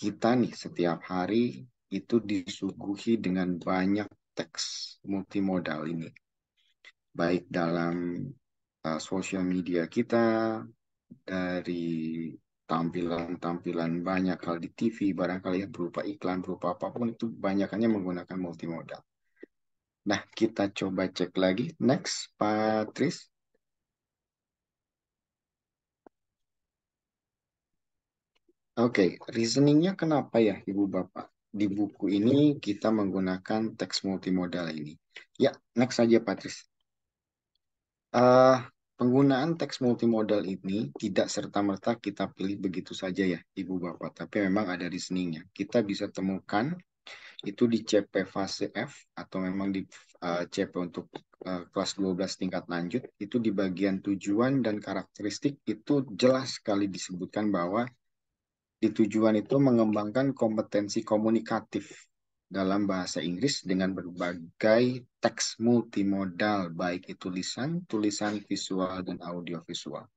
kita nih setiap hari itu disuguhi dengan banyak teks multimodal ini. Baik dalam uh, social media kita, dari tampilan-tampilan banyak hal di TV, barangkali ya, berupa iklan, berupa apapun itu banyakannya menggunakan multimodal. Nah, kita coba cek lagi. Next, Patris. Oke, okay, reasoningnya kenapa ya Ibu Bapak? Di buku ini kita menggunakan teks multimodal ini. Ya, next saja Patris. Uh, eh, Penggunaan teks multimodal ini tidak serta-merta kita pilih begitu saja ya, Ibu Bapak, tapi memang ada reasoningnya. Kita bisa temukan itu di CP fase F atau memang di uh, eh, CP untuk uh, kelas 12 tingkat lanjut, itu di bagian tujuan dan karakteristik itu jelas sekali disebutkan bahwa di tujuan itu mengembangkan kompetensi komunikatif dalam bahasa Inggris dengan berbagai teks multimodal, baik itu tulisan, tulisan visual, dan audiovisual.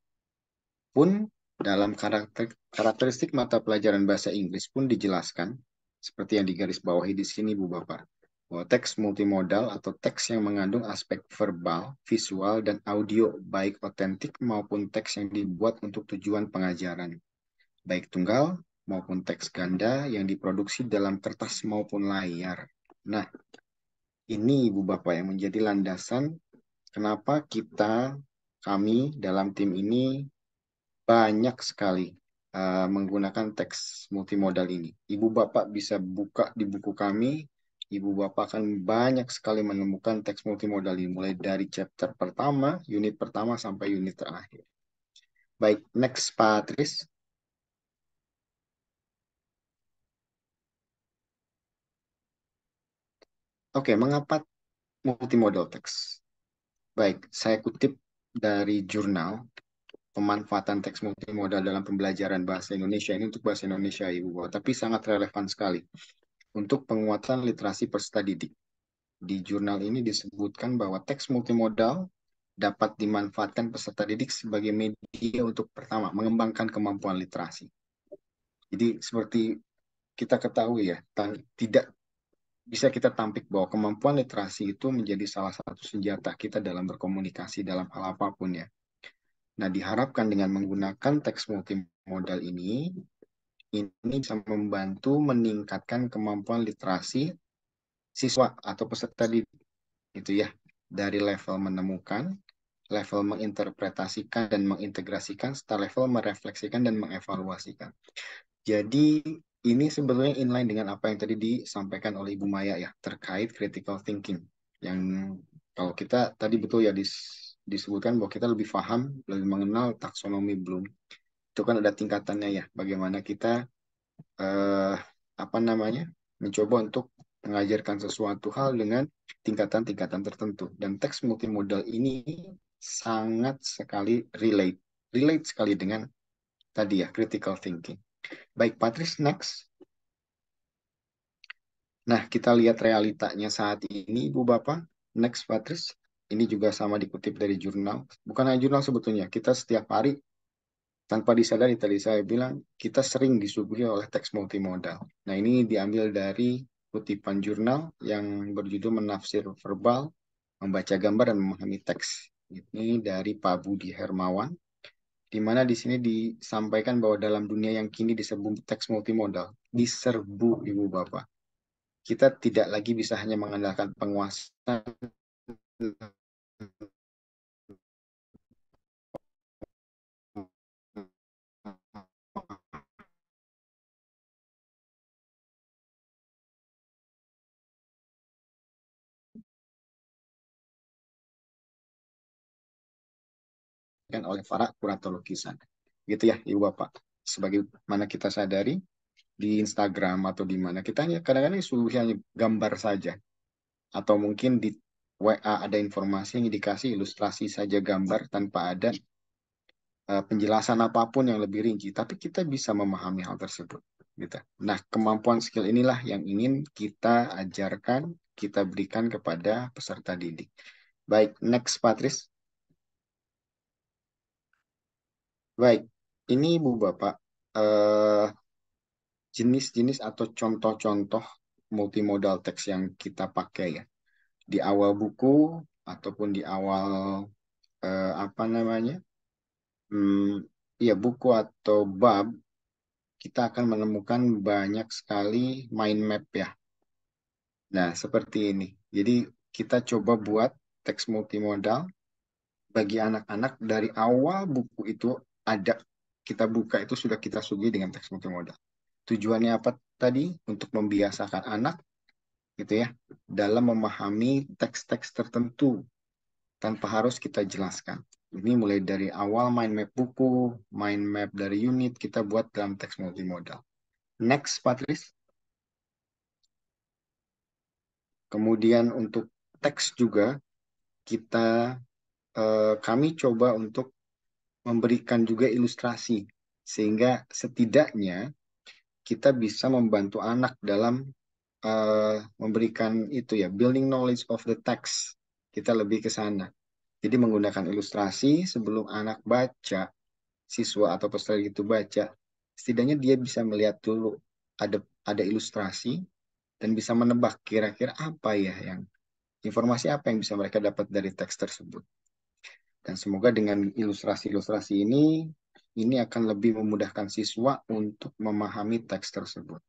Pun dalam karakter, karakteristik mata pelajaran bahasa Inggris pun dijelaskan, seperti yang digarisbawahi di sini, Bu Bapak, bahwa teks multimodal atau teks yang mengandung aspek verbal, visual, dan audio, baik otentik maupun teks yang dibuat untuk tujuan pengajaran, baik tunggal maupun teks ganda yang diproduksi dalam kertas maupun layar. Nah, ini Ibu Bapak yang menjadi landasan kenapa kita, kami dalam tim ini banyak sekali uh, menggunakan teks multimodal ini. Ibu Bapak bisa buka di buku kami, Ibu Bapak akan banyak sekali menemukan teks multimodal ini, mulai dari chapter pertama, unit pertama, sampai unit terakhir. Baik, next Pak Tris. Oke, mengapa multimodal teks? Baik, saya kutip dari jurnal pemanfaatan teks multimodal dalam pembelajaran bahasa Indonesia ini untuk bahasa Indonesia Ibu, tapi sangat relevan sekali untuk penguatan literasi peserta didik. Di jurnal ini disebutkan bahwa teks multimodal dapat dimanfaatkan peserta didik sebagai media untuk pertama mengembangkan kemampuan literasi. Jadi seperti kita ketahui ya, tidak bisa kita tampik bahwa kemampuan literasi itu menjadi salah satu senjata kita dalam berkomunikasi dalam hal apapun ya. Nah, diharapkan dengan menggunakan teks multimodal ini, ini bisa membantu meningkatkan kemampuan literasi siswa atau peserta didik. Gitu ya, dari level menemukan, level menginterpretasikan dan mengintegrasikan, serta level merefleksikan dan mengevaluasikan. Jadi ini sebetulnya inline dengan apa yang tadi disampaikan oleh Ibu Maya ya terkait critical thinking yang kalau kita tadi betul ya dis, disebutkan bahwa kita lebih paham lebih mengenal taksonomi belum itu kan ada tingkatannya ya bagaimana kita eh, apa namanya mencoba untuk mengajarkan sesuatu hal dengan tingkatan-tingkatan tertentu dan teks multimodal ini sangat sekali relate relate sekali dengan tadi ya critical thinking Baik, Patrice, next. Nah, kita lihat realitanya saat ini, Bu Bapak. Next, Patrice. Ini juga sama dikutip dari jurnal. Bukan hanya jurnal sebetulnya, kita setiap hari tanpa disadari tadi saya bilang kita sering disuguhi oleh teks multimodal. Nah, ini diambil dari kutipan jurnal yang berjudul menafsir verbal, membaca gambar dan memahami teks. Ini dari Pak Budi Hermawan di mana di sini disampaikan bahwa dalam dunia yang kini diserbu teks multimodal, diserbu Ibu Bapak. Kita tidak lagi bisa hanya mengandalkan penguasaan oleh para kurator lukisan. Gitu ya, Ibu Bapak. Sebagai mana kita sadari di Instagram atau di mana kita hanya kadang-kadang suhu hanya gambar saja. Atau mungkin di WA ada informasi yang dikasih ilustrasi saja gambar tanpa ada eh, penjelasan apapun yang lebih rinci, tapi kita bisa memahami hal tersebut. Gitu. Nah, kemampuan skill inilah yang ingin kita ajarkan, kita berikan kepada peserta didik. Baik, next Patris. Baik, ini Bu Bapak, eh, jenis-jenis uh, atau contoh-contoh multimodal teks yang kita pakai ya. Di awal buku ataupun di awal uh, apa namanya? Hmm, ya buku atau bab kita akan menemukan banyak sekali mind map ya. Nah, seperti ini. Jadi kita coba buat teks multimodal bagi anak-anak dari awal buku itu ada kita buka itu sudah kita sugi dengan teks multimodal. Tujuannya apa tadi? Untuk membiasakan anak gitu ya dalam memahami teks-teks tertentu tanpa harus kita jelaskan. Ini mulai dari awal mind map buku, mind map dari unit kita buat dalam teks multimodal. Next, Patris. Kemudian untuk teks juga kita eh, kami coba untuk memberikan juga ilustrasi sehingga setidaknya kita bisa membantu anak dalam uh, memberikan itu ya building knowledge of the text kita lebih ke sana jadi menggunakan ilustrasi sebelum anak baca siswa atau peserta itu baca setidaknya dia bisa melihat dulu ada ada ilustrasi dan bisa menebak kira-kira apa ya yang informasi apa yang bisa mereka dapat dari teks tersebut dan semoga dengan ilustrasi-ilustrasi ini, ini akan lebih memudahkan siswa untuk memahami teks tersebut.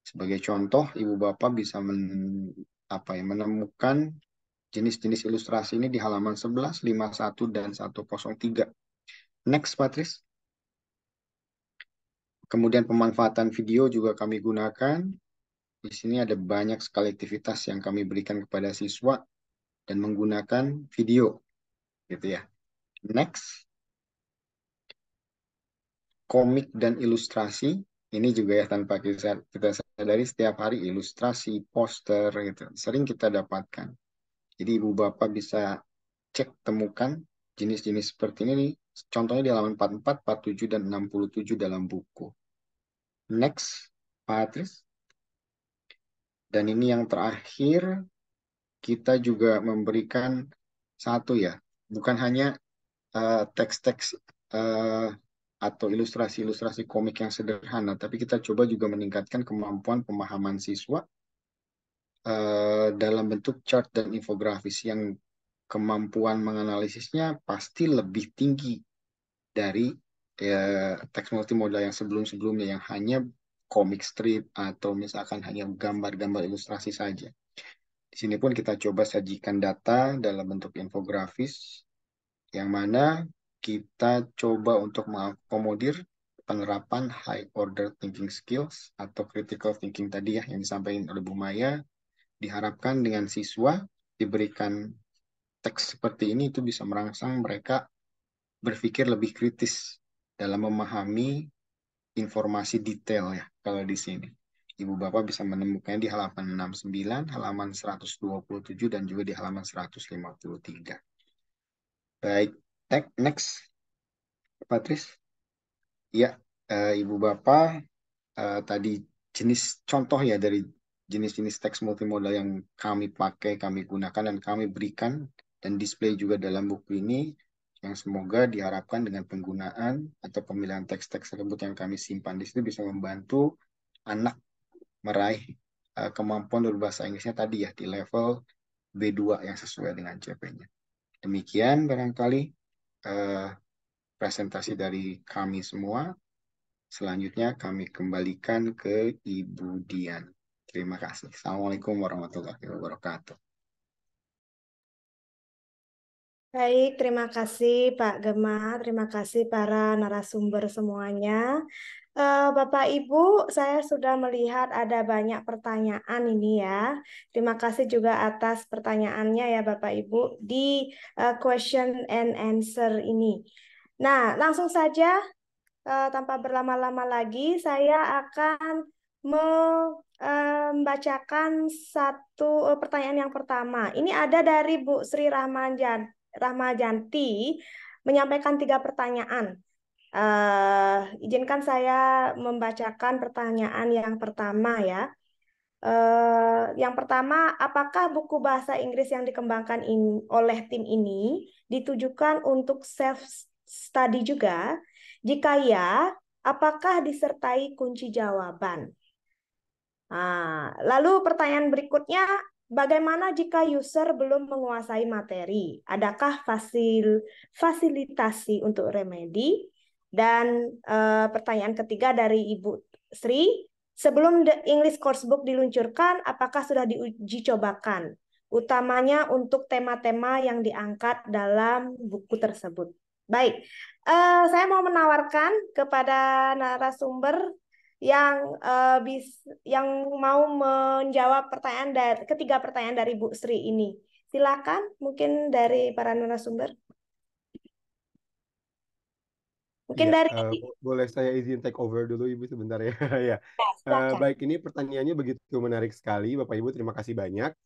Sebagai contoh, ibu bapak bisa men, apa ya, menemukan jenis-jenis ilustrasi ini di halaman 11, 51, dan 103. Next, Patris. Kemudian pemanfaatan video juga kami gunakan. Di sini ada banyak sekali aktivitas yang kami berikan kepada siswa dan menggunakan video gitu ya. Next, komik dan ilustrasi ini juga ya tanpa kita sadari setiap hari ilustrasi, poster gitu sering kita dapatkan. Jadi ibu bapak bisa cek temukan jenis-jenis seperti ini nih. Contohnya di halaman 44, 47, dan 67 dalam buku. Next, Patris. Dan ini yang terakhir, kita juga memberikan satu ya, bukan hanya eh, teks-teks uh, atau ilustrasi-ilustrasi komik yang sederhana, tapi kita coba juga meningkatkan kemampuan pemahaman siswa uh, dalam bentuk chart dan infografis yang kemampuan menganalisisnya pasti lebih tinggi dari uh, teks multimodal yang sebelum-sebelumnya yang hanya komik strip atau misalkan hanya gambar-gambar ilustrasi saja sini pun kita coba sajikan data dalam bentuk infografis yang mana kita coba untuk mengakomodir penerapan high order thinking skills atau critical thinking tadi ya yang disampaikan oleh Bu Maya diharapkan dengan siswa diberikan teks seperti ini itu bisa merangsang mereka berpikir lebih kritis dalam memahami informasi detail ya kalau di sini. Ibu Bapak bisa menemukannya di halaman 69, halaman 127, dan juga di halaman 153. Baik, next. Patris. Ya, eh, Ibu Bapak, eh, tadi jenis contoh ya dari jenis-jenis teks multimodal yang kami pakai, kami gunakan, dan kami berikan, dan display juga dalam buku ini, yang semoga diharapkan dengan penggunaan atau pemilihan teks-teks tersebut yang kami simpan di situ bisa membantu anak meraih uh, kemampuan berbahasa Inggrisnya tadi ya di level B2 yang sesuai dengan CP-nya. Demikian barangkali uh, presentasi dari kami semua. Selanjutnya kami kembalikan ke Ibu Dian. Terima kasih. Assalamualaikum warahmatullahi wabarakatuh. Baik, terima kasih Pak Gema, terima kasih para narasumber semuanya. Eh, Bapak Ibu, saya sudah melihat ada banyak pertanyaan ini ya. Terima kasih juga atas pertanyaannya ya Bapak Ibu di uh, question and answer ini. Nah, langsung saja uh, tanpa berlama-lama lagi saya akan membacakan satu uh, pertanyaan yang pertama. Ini ada dari Bu Sri Rahmajanti menyampaikan tiga pertanyaan. Uh, izinkan saya membacakan pertanyaan yang pertama ya. Uh, yang pertama, apakah buku bahasa Inggris yang dikembangkan in, oleh tim ini ditujukan untuk self study juga? Jika ya, apakah disertai kunci jawaban? Uh, lalu pertanyaan berikutnya, bagaimana jika user belum menguasai materi? Adakah fasil, fasilitasi untuk remedi? Dan uh, pertanyaan ketiga dari Ibu Sri, sebelum The English Coursebook diluncurkan, apakah sudah diuji cobakan? Utamanya untuk tema-tema yang diangkat dalam buku tersebut. Baik, uh, saya mau menawarkan kepada narasumber yang uh, bis yang mau menjawab pertanyaan dari ketiga pertanyaan dari Bu Sri ini. Silakan mungkin dari para narasumber. Mungkin ya, dari uh, boleh saya izin take over dulu Ibu sebentar ya. Iya. ya. Uh, baik ini pertanyaannya begitu menarik sekali Bapak Ibu terima kasih banyak.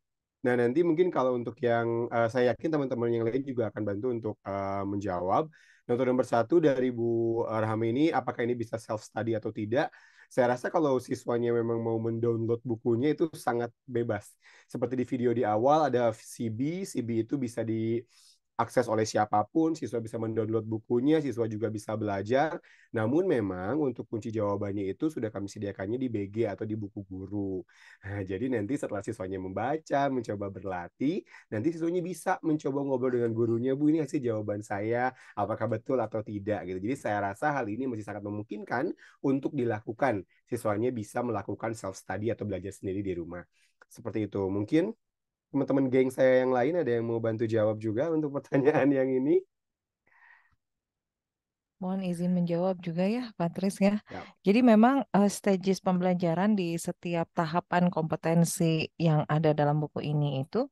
Nah, nanti mungkin kalau untuk yang uh, saya yakin teman-teman yang lain juga akan bantu untuk uh, menjawab. Nah, nomor satu dari Bu Rahm ini, apakah ini bisa self-study atau tidak? Saya rasa kalau siswanya memang mau mendownload bukunya itu sangat bebas. Seperti di video di awal ada CB, CB itu bisa di akses oleh siapapun, siswa bisa mendownload bukunya, siswa juga bisa belajar. Namun memang untuk kunci jawabannya itu sudah kami sediakannya di BG atau di buku guru. Nah, jadi nanti setelah siswanya membaca, mencoba berlatih, nanti siswanya bisa mencoba ngobrol dengan gurunya, Bu ini hasil jawaban saya, apakah betul atau tidak gitu. Jadi saya rasa hal ini masih sangat memungkinkan untuk dilakukan. Siswanya bisa melakukan self study atau belajar sendiri di rumah. Seperti itu. Mungkin teman-teman geng saya yang lain ada yang mau bantu jawab juga untuk pertanyaan yang ini? Mohon izin menjawab juga ya, Patris ya. ya. Jadi memang uh, stages pembelajaran di setiap tahapan kompetensi yang ada dalam buku ini itu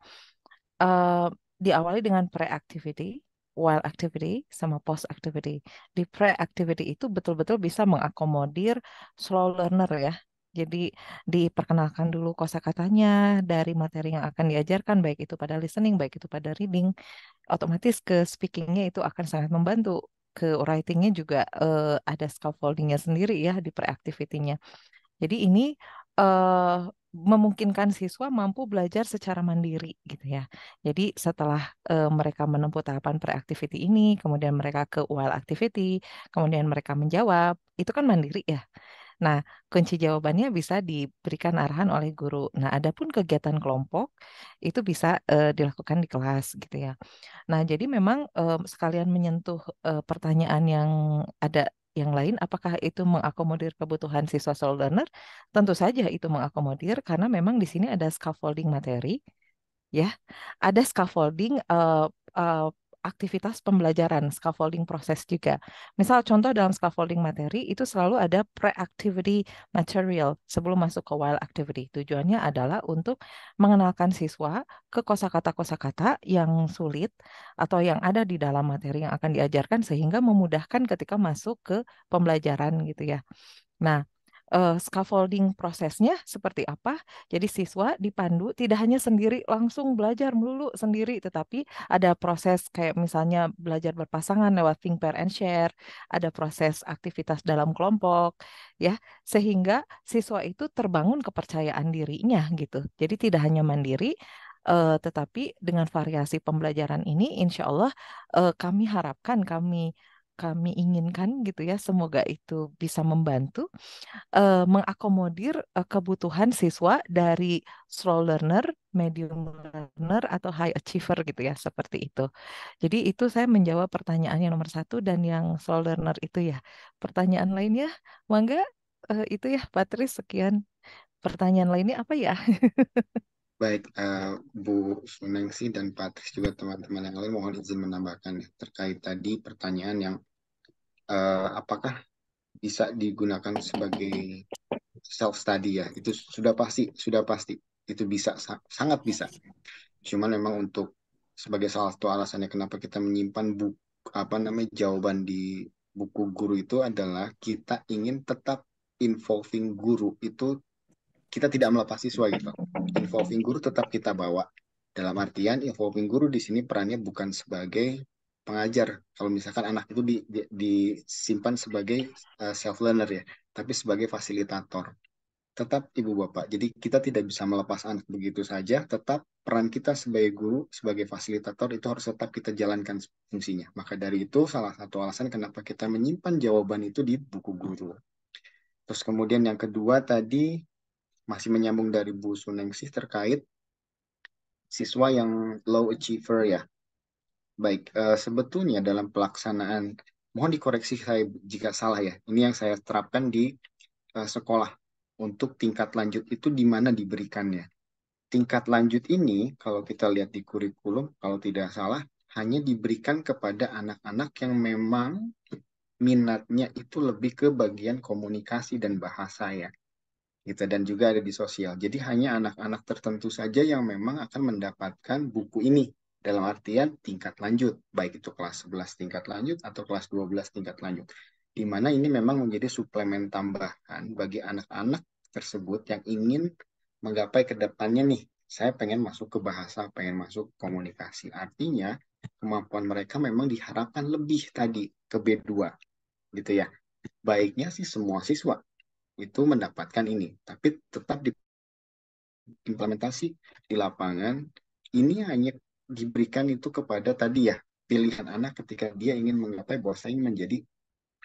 uh, diawali dengan pre-activity, while activity sama post activity. Di pre activity itu betul-betul bisa mengakomodir slow learner ya. Jadi diperkenalkan dulu kosakatanya dari materi yang akan diajarkan baik itu pada listening baik itu pada reading otomatis ke speakingnya itu akan sangat membantu ke writingnya juga uh, ada scaffoldingnya sendiri ya di per Jadi ini uh, memungkinkan siswa mampu belajar secara mandiri gitu ya. Jadi setelah uh, mereka menempuh tahapan pre ini, kemudian mereka ke while activity, kemudian mereka menjawab, itu kan mandiri ya. Nah, kunci jawabannya bisa diberikan arahan oleh guru. Nah, adapun kegiatan kelompok itu bisa uh, dilakukan di kelas gitu ya. Nah, jadi memang uh, sekalian menyentuh uh, pertanyaan yang ada yang lain apakah itu mengakomodir kebutuhan siswa solo learner? Tentu saja itu mengakomodir karena memang di sini ada scaffolding materi ya. Ada scaffolding uh, uh, aktivitas pembelajaran, scaffolding proses juga. Misal contoh dalam scaffolding materi itu selalu ada pre-activity material sebelum masuk ke while activity. Tujuannya adalah untuk mengenalkan siswa ke kosakata-kosakata yang sulit atau yang ada di dalam materi yang akan diajarkan sehingga memudahkan ketika masuk ke pembelajaran gitu ya. Nah, uh, scaffolding prosesnya seperti apa. Jadi siswa dipandu tidak hanya sendiri langsung belajar melulu sendiri, tetapi ada proses kayak misalnya belajar berpasangan lewat think pair and share, ada proses aktivitas dalam kelompok, ya sehingga siswa itu terbangun kepercayaan dirinya gitu. Jadi tidak hanya mandiri, uh, tetapi dengan variasi pembelajaran ini, insya Allah uh, kami harapkan kami kami inginkan gitu ya semoga itu bisa membantu uh, mengakomodir uh, kebutuhan siswa dari slow learner, medium learner atau high achiever gitu ya seperti itu. Jadi itu saya menjawab pertanyaannya nomor satu dan yang slow learner itu ya. Pertanyaan lainnya, Mangga uh, itu ya Patris sekian. Pertanyaan lainnya apa ya? Baik, uh, Bu Sunengsi dan Patris juga teman-teman yang lain mohon izin menambahkan ya, terkait tadi pertanyaan yang uh, apakah bisa digunakan sebagai self study ya itu sudah pasti sudah pasti itu bisa sangat bisa cuman memang untuk sebagai salah satu alasannya kenapa kita menyimpan buku apa namanya jawaban di buku guru itu adalah kita ingin tetap involving guru itu kita tidak melepas siswa gitu involving guru tetap kita bawa dalam artian involving guru di sini perannya bukan sebagai pengajar kalau misalkan anak itu di, di, disimpan sebagai uh, eh, self learner ya tapi sebagai fasilitator tetap ibu bapak jadi kita tidak bisa melepas anak begitu saja tetap peran kita sebagai guru sebagai fasilitator itu harus tetap kita jalankan fungsinya maka dari itu salah satu alasan kenapa kita menyimpan jawaban itu di buku guru terus kemudian yang kedua tadi masih menyambung dari Bu Suneng sih terkait siswa yang low achiever ya Baik, uh, sebetulnya dalam pelaksanaan, mohon dikoreksi saya jika salah ya. Ini yang saya terapkan di uh, sekolah untuk tingkat lanjut itu di mana diberikannya. Tingkat lanjut ini kalau kita lihat di kurikulum, kalau tidak salah hanya diberikan kepada anak-anak yang memang minatnya itu lebih ke bagian komunikasi dan bahasa ya gitu dan juga ada di sosial. Jadi hanya anak-anak tertentu saja yang memang akan mendapatkan buku ini dalam artian tingkat lanjut, baik itu kelas 11 tingkat lanjut atau kelas 12 tingkat lanjut. Di mana ini memang menjadi suplemen tambahan bagi anak-anak tersebut yang ingin menggapai kedepannya nih. Saya pengen masuk ke bahasa, pengen masuk komunikasi. Artinya kemampuan mereka memang diharapkan lebih tadi ke B2 gitu ya. Baiknya sih semua siswa itu mendapatkan ini, tapi tetap di implementasi di lapangan ini hanya diberikan itu kepada tadi ya pilihan anak ketika dia ingin menggapai bahwa saya ingin menjadi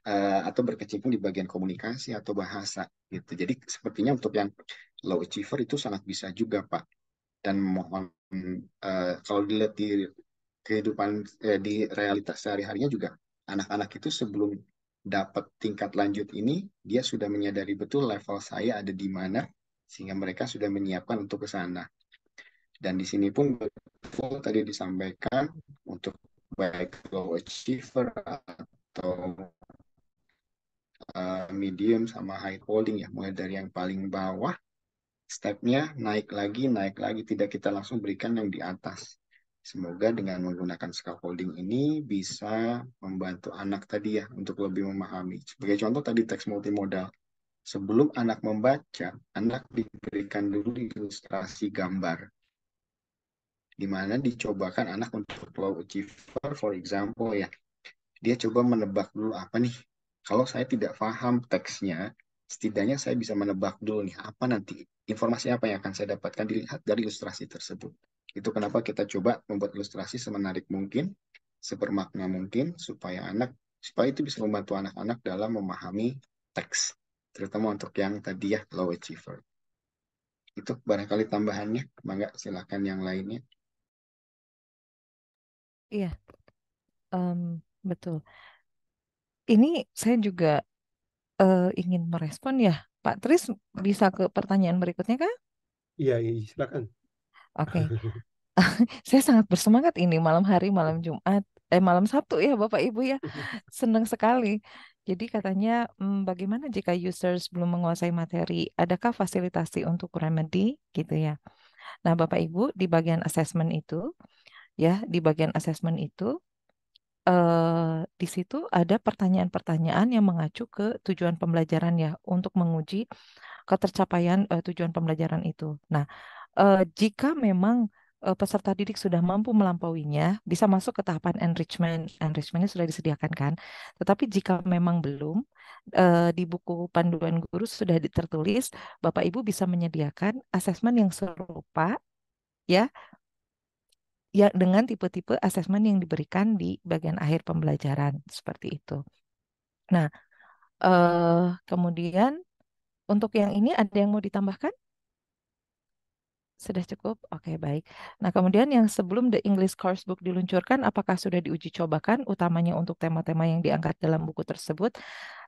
uh, atau berkecimpung di bagian komunikasi atau bahasa gitu. Jadi sepertinya untuk yang low achiever itu sangat bisa juga Pak. Dan mohon uh, kalau dilihat di kehidupan eh, di realitas sehari-harinya juga anak-anak itu sebelum dapat tingkat lanjut ini dia sudah menyadari betul level saya ada di mana sehingga mereka sudah menyiapkan untuk ke sana dan di sini pun betul tadi disampaikan untuk baik low achiever atau uh, medium sama high holding ya, mulai dari yang paling bawah stepnya naik lagi, naik lagi, tidak kita langsung berikan yang di atas. Semoga dengan menggunakan scaffolding ini bisa membantu anak tadi ya untuk lebih memahami. Sebagai contoh tadi teks multimodal. Sebelum anak membaca, anak diberikan dulu ilustrasi gambar di mana dicobakan anak untuk low achiever, for example ya, dia coba menebak dulu apa nih. Kalau saya tidak paham teksnya, setidaknya saya bisa menebak dulu nih apa nanti informasi apa yang akan saya dapatkan dilihat dari ilustrasi tersebut. Itu kenapa kita coba membuat ilustrasi semenarik mungkin, sepermakna mungkin supaya anak supaya itu bisa membantu anak-anak dalam memahami teks, terutama untuk yang tadi ya low achiever. Itu barangkali tambahannya, Mangga silakan yang lainnya. Iya, um, betul. Ini saya juga, uh, ingin merespon ya, Pak Tris bisa ke pertanyaan berikutnya kan? Iya iya silakan. Oke. Saya sangat bersemangat ini malam hari, malam Jumat, eh, malam Sabtu ya Bapak Ibu ya, seneng sekali. Jadi katanya, hmm, bagaimana jika users belum menguasai materi, adakah fasilitasi untuk remedi? Gitu ya. Nah Bapak Ibu di bagian assessment itu ya di bagian asesmen itu eh, di situ ada pertanyaan-pertanyaan yang mengacu ke tujuan pembelajaran ya untuk menguji ketercapaian eh, tujuan pembelajaran itu. Nah, eh, jika memang eh, peserta didik sudah mampu melampauinya, bisa masuk ke tahapan enrichment. Enrichmentnya sudah disediakan kan. Tetapi jika memang belum, eh, di buku panduan guru sudah tertulis, Bapak Ibu bisa menyediakan asesmen yang serupa ya ya dengan tipe-tipe asesmen yang diberikan di bagian akhir pembelajaran seperti itu. Nah, eh, kemudian untuk yang ini ada yang mau ditambahkan? Sudah cukup? Oke, baik. Nah, kemudian yang sebelum The English Coursebook diluncurkan, apakah sudah diuji cobakan utamanya untuk tema-tema yang diangkat dalam buku tersebut?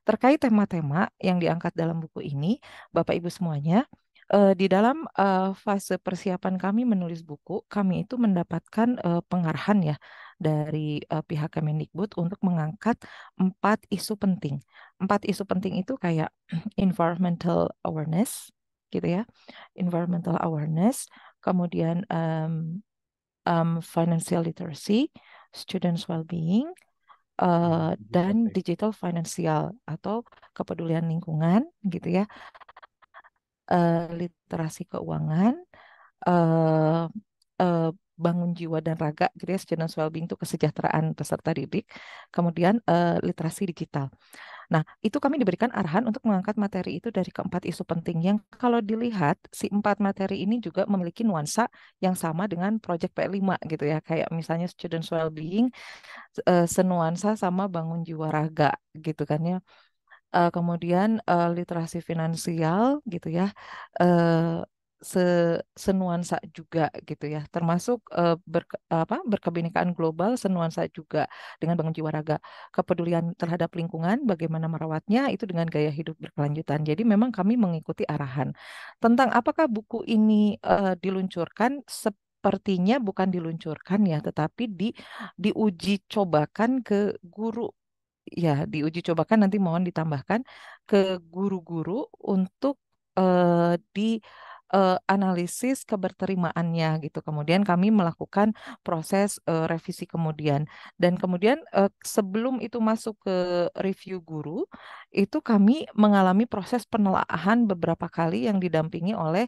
Terkait tema-tema yang diangkat dalam buku ini, Bapak Ibu semuanya, uh, di dalam uh, fase persiapan kami menulis buku, kami itu mendapatkan uh, pengarahan ya dari uh, pihak Kemendikbud untuk mengangkat empat isu penting. Empat isu penting itu kayak environmental awareness, gitu ya, environmental awareness, kemudian um, um, financial literacy, students well-being, uh, dan digital financial atau kepedulian lingkungan, gitu ya uh, literasi keuangan, uh, uh, bangun jiwa dan raga, gitu ya, sejenis well-being itu kesejahteraan peserta didik, kemudian uh, literasi digital. Nah, itu kami diberikan arahan untuk mengangkat materi itu dari keempat isu penting yang kalau dilihat si empat materi ini juga memiliki nuansa yang sama dengan Project P5 gitu ya. Kayak misalnya student well-being uh, senuansa sama bangun jiwa raga gitu kan ya uh, kemudian uh, literasi finansial gitu ya uh, se senuansa juga gitu ya termasuk uh, ber, apa berkebinekaan global senuansa juga dengan bangun jiwa raga kepedulian terhadap lingkungan bagaimana merawatnya itu dengan gaya hidup berkelanjutan jadi memang kami mengikuti arahan tentang apakah buku ini uh, diluncurkan sepertinya bukan diluncurkan ya tetapi di diuji cobakan ke guru ya diuji cobakan nanti mohon ditambahkan ke guru-guru untuk uh, di uh, analisis keberterimaannya gitu. Kemudian kami melakukan proses uh, revisi kemudian dan kemudian uh, sebelum itu masuk ke review guru itu kami mengalami proses penelaahan beberapa kali yang didampingi oleh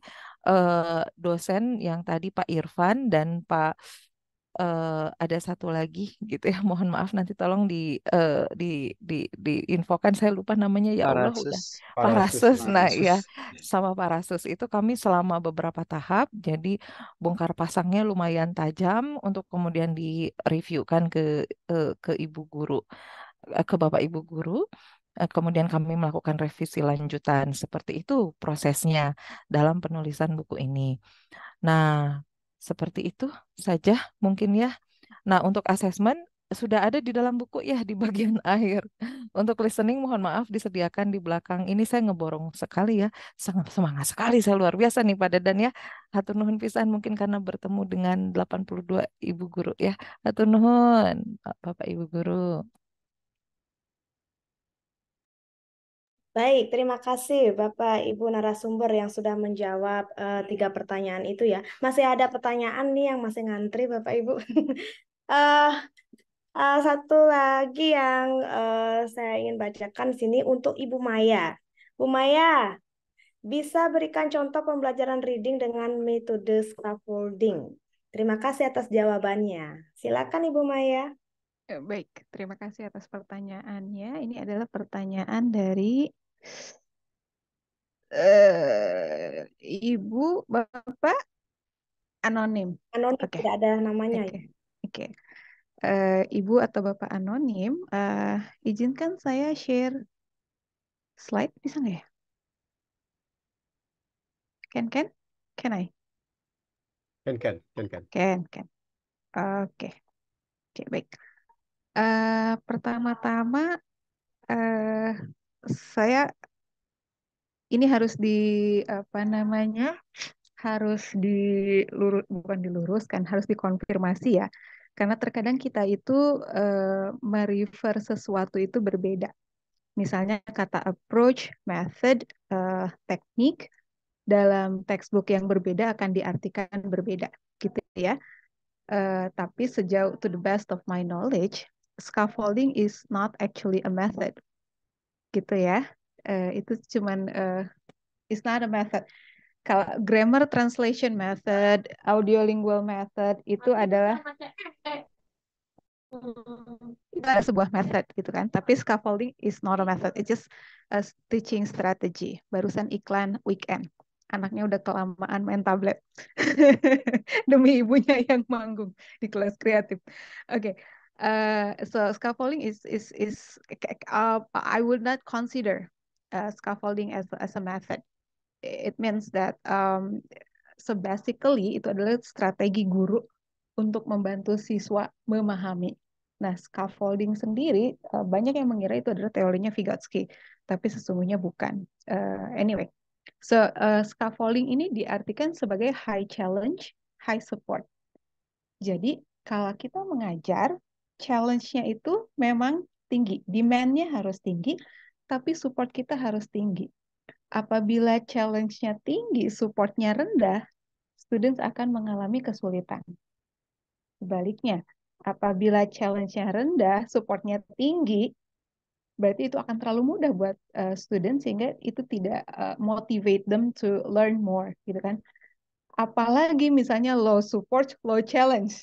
uh, dosen yang tadi Pak Irfan dan Pak uh, ada satu lagi gitu ya mohon maaf nanti tolong di uh, di di diinfokan saya lupa namanya ya Allah parasus, udah parasus, parasus nah parasus. ya sama parasus itu kami selama beberapa tahap jadi bongkar pasangnya lumayan tajam untuk kemudian direviewkan ke uh, ke ibu guru ke bapak ibu guru kemudian kami melakukan revisi lanjutan seperti itu prosesnya dalam penulisan buku ini. Nah, seperti itu saja mungkin ya. Nah, untuk asesmen sudah ada di dalam buku ya di bagian akhir. Untuk listening mohon maaf disediakan di belakang. Ini saya ngeborong sekali ya. Sangat semangat sekali saya luar biasa nih pada dan ya. Hatur nuhun pisan mungkin karena bertemu dengan 82 ibu guru ya. Hatur nuhun Bapak Ibu guru. Baik, terima kasih Bapak Ibu narasumber yang sudah menjawab uh, tiga pertanyaan itu ya. Masih ada pertanyaan nih yang masih ngantri Bapak Ibu. uh, uh, satu lagi yang uh, saya ingin bacakan sini untuk Ibu Maya. Bu Maya, bisa berikan contoh pembelajaran reading dengan metode scaffolding. Terima kasih atas jawabannya. Silakan Ibu Maya. Baik, terima kasih atas pertanyaannya. Ini adalah pertanyaan dari Uh, ibu, bapak anonim. Anonim okay. tidak ada namanya. Oke. Okay. Okay. Uh, eh, ibu atau bapak anonim, uh, izinkan saya share slide bisa nggak ya? Can can? Can I? Can can can can. Can can. Oke. Okay. Oke okay, baik. Uh, pertama-tama uh, saya ini harus di apa namanya harus dilurus bukan diluruskan harus dikonfirmasi ya karena terkadang kita itu e, merefer sesuatu itu berbeda misalnya kata approach method e, teknik dalam textbook yang berbeda akan diartikan berbeda gitu ya e, tapi sejauh to the best of my knowledge scaffolding is not actually a method gitu ya. Uh, itu cuman uh, it's not a method. Kalau grammar translation method, audio lingual method itu adalah eh. itu ada sebuah method gitu kan. Tapi scaffolding is not a method. It's just a teaching strategy. Barusan iklan weekend. Anaknya udah kelamaan main tablet. Demi ibunya yang manggung di kelas kreatif. Oke. Okay. Uh, so scaffolding is is is uh, I would not consider uh, scaffolding as as a method. It means that um, so basically itu adalah strategi guru untuk membantu siswa memahami. Nah, scaffolding sendiri uh, banyak yang mengira itu adalah teorinya Vygotsky, tapi sesungguhnya bukan. Uh, anyway, so uh, scaffolding ini diartikan sebagai high challenge, high support. Jadi kalau kita mengajar challenge-nya itu memang tinggi, demand-nya harus tinggi, tapi support kita harus tinggi. Apabila challenge-nya tinggi, support-nya rendah, students akan mengalami kesulitan. Sebaliknya, apabila challenge-nya rendah, support-nya tinggi, berarti itu akan terlalu mudah buat uh, students sehingga itu tidak uh, motivate them to learn more gitu kan apalagi misalnya low support low challenge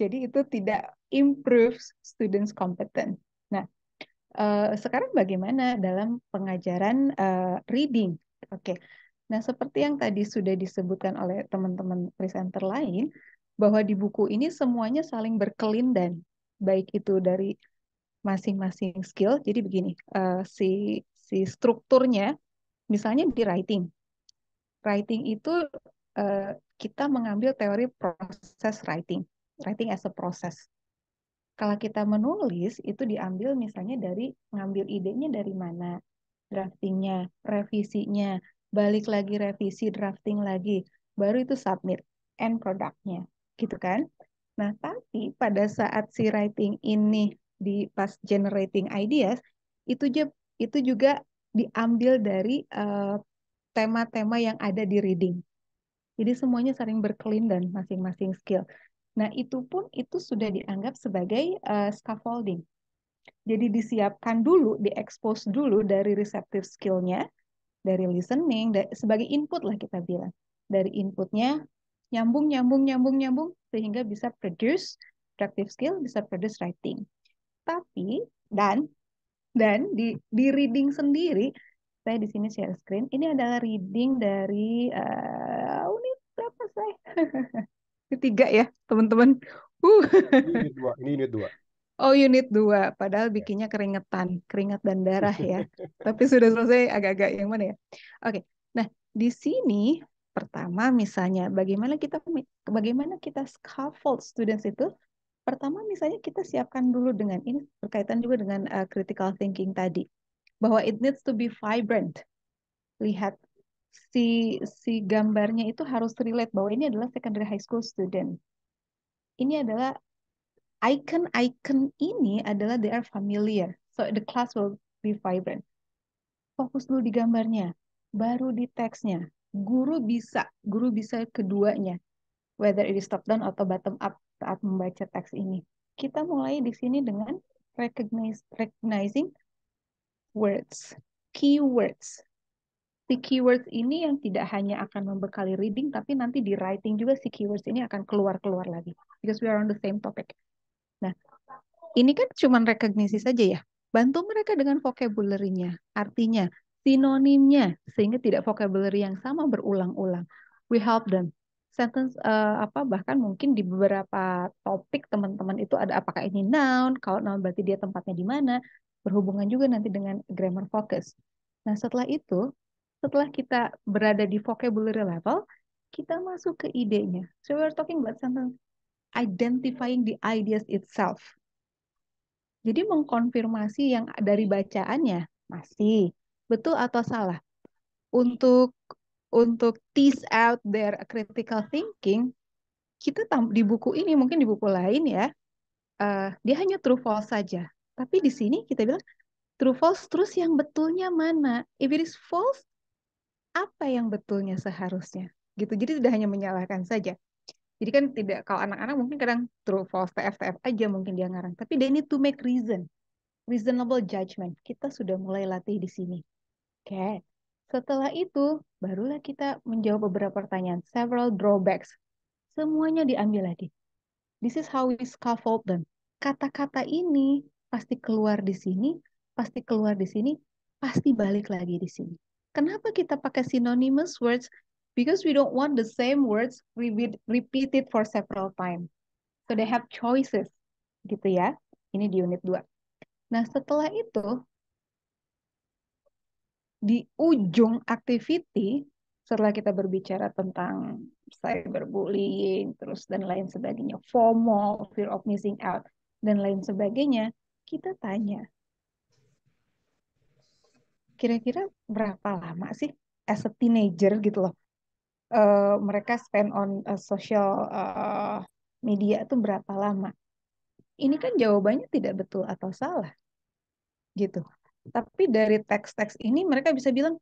jadi itu tidak improves students competence. Nah, uh, sekarang bagaimana dalam pengajaran uh, reading? Oke. Okay. Nah, seperti yang tadi sudah disebutkan oleh teman-teman presenter lain, bahwa di buku ini semuanya saling berkelindan, baik itu dari masing-masing skill. Jadi begini, uh, si si strukturnya, misalnya di writing. Writing itu uh, kita mengambil teori proses writing writing as a process. Kalau kita menulis itu diambil misalnya dari ngambil idenya dari mana, draftingnya, revisinya, balik lagi revisi, drafting lagi, baru itu submit end produknya, gitu kan? Nah, tapi pada saat si writing ini di pas generating ideas itu juga itu juga diambil dari tema eh, tema-tema yang ada di reading. Jadi semuanya sering berkelindan masing-masing skill. Nah, itu pun itu sudah dianggap sebagai uh, scaffolding. Jadi disiapkan dulu, diekspos dulu dari receptive skill-nya, dari listening, da sebagai input lah kita bilang. Dari inputnya, nyambung, nyambung, nyambung, nyambung, sehingga bisa produce productive skill, bisa produce writing. Tapi, dan, dan di, di reading sendiri, saya di sini share screen, ini adalah reading dari uh, unit berapa saya? Ketiga ya, teman-teman. Uh. Ini unit dua. Ini unit dua. Oh, padahal iya. bikinnya keringetan, keringat dan darah ya. Tapi sudah selesai agak-agak yang mana ya. Oke, nah di sini pertama misalnya bagaimana kita bagaimana kita scaffold students itu pertama misalnya kita siapkan dulu dengan ini berkaitan juga dengan uh, critical thinking tadi bahwa it needs to be vibrant lihat si si gambarnya itu harus relate bahwa ini adalah secondary high school student. Ini adalah icon-icon ini adalah they are familiar. So the class will be vibrant. Fokus dulu di gambarnya, baru di teksnya. Guru bisa, guru bisa keduanya. Whether it is top down atau bottom up saat membaca teks ini. Kita mulai di sini dengan recognize, recognizing words, keywords si keywords ini yang tidak hanya akan membekali reading, tapi nanti di writing juga si keywords ini akan keluar-keluar lagi. Because we are on the same topic. Nah, ini kan cuma rekognisi saja ya. Bantu mereka dengan vocabulary-nya, artinya, sinonimnya, sehingga tidak vocabulary yang sama berulang-ulang. We help them. Sentence uh, apa bahkan mungkin di beberapa topik teman-teman itu ada apakah ini noun, kalau noun berarti dia tempatnya di mana, berhubungan juga nanti dengan grammar focus. Nah, setelah itu setelah kita berada di vocabulary level, kita masuk ke idenya. So we're talking about something identifying the ideas itself. Jadi mengkonfirmasi yang dari bacaannya masih betul atau salah. Untuk untuk tease out their critical thinking, kita di buku ini mungkin di buku lain ya, uh, dia hanya true false saja. Tapi di sini kita bilang true false terus yang betulnya mana? If it is false, apa yang betulnya seharusnya gitu jadi tidak hanya menyalahkan saja jadi kan tidak kalau anak-anak mungkin kadang true false tf tf aja mungkin dia ngarang tapi they need to make reason reasonable judgment kita sudah mulai latih di sini oke okay. setelah itu barulah kita menjawab beberapa pertanyaan several drawbacks semuanya diambil lagi this is how we scaffold them kata-kata ini pasti keluar di sini pasti keluar di sini pasti balik lagi di sini Kenapa kita pakai synonymous words? Because we don't want the same words repeated for several times. So they have choices, gitu ya. Ini di unit 2. Nah, setelah itu, di ujung activity, setelah kita berbicara tentang cyberbullying, terus dan lain sebagainya, FOMO, fear of missing out, dan lain sebagainya, kita tanya, kira-kira berapa lama sih as a teenager gitu loh uh, mereka spend on uh, social uh, media tuh berapa lama ini kan jawabannya tidak betul atau salah gitu tapi dari teks-teks ini mereka bisa bilang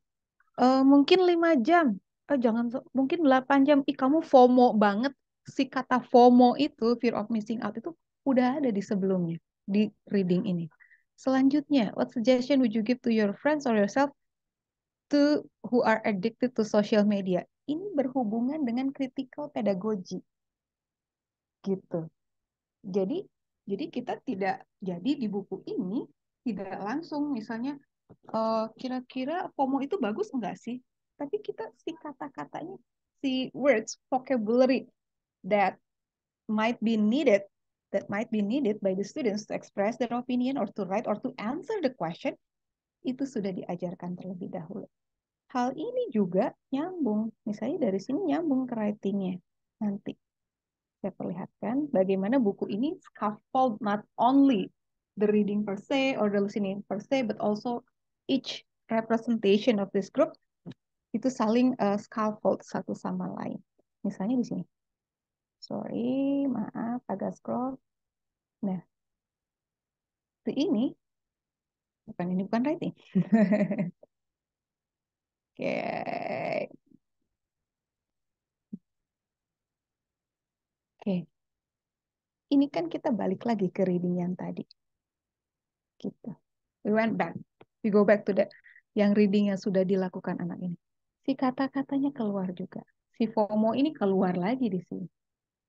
e, mungkin lima jam oh, jangan mungkin 8 jam ih kamu FOMO banget si kata FOMO itu fear of missing out itu udah ada di sebelumnya di reading ini Selanjutnya, what suggestion would you give to your friends or yourself to who are addicted to social media? Ini berhubungan dengan critical pedagogy. Gitu. Jadi jadi kita tidak jadi di buku ini tidak langsung misalnya eh, kira-kira uh, FOMO itu bagus enggak sih? Tapi kita si kata-katanya, si words, vocabulary that might be needed that might be needed by the students to express their opinion or to write or to answer the question itu sudah diajarkan terlebih dahulu. Hal ini juga nyambung, misalnya dari sini nyambung ke writingnya nanti. Saya perlihatkan bagaimana buku ini scaffold not only the reading per se or the listening per se, but also each representation of this group itu saling uh, scaffold satu sama lain. Misalnya di sini. Sorry, maaf agak scroll. Nah, itu ini bukan ini bukan writing. Oke. Okay. Oke. Okay. Ini kan kita balik lagi ke reading yang tadi. Kita. Gitu. We went back. We go back to the yang reading yang sudah dilakukan anak ini. Si kata-katanya keluar juga. Si FOMO ini keluar lagi di sini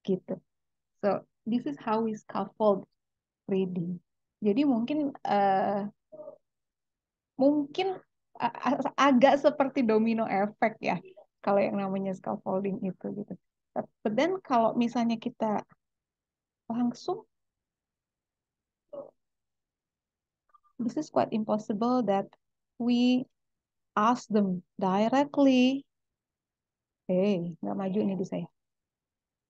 gitu. So this is how we scaffold reading. Jadi mungkin uh, mungkin agak seperti domino efek ya kalau yang namanya scaffolding itu gitu. But then kalau misalnya kita langsung this is quite impossible that we ask them directly. Hey, nggak maju ini di saya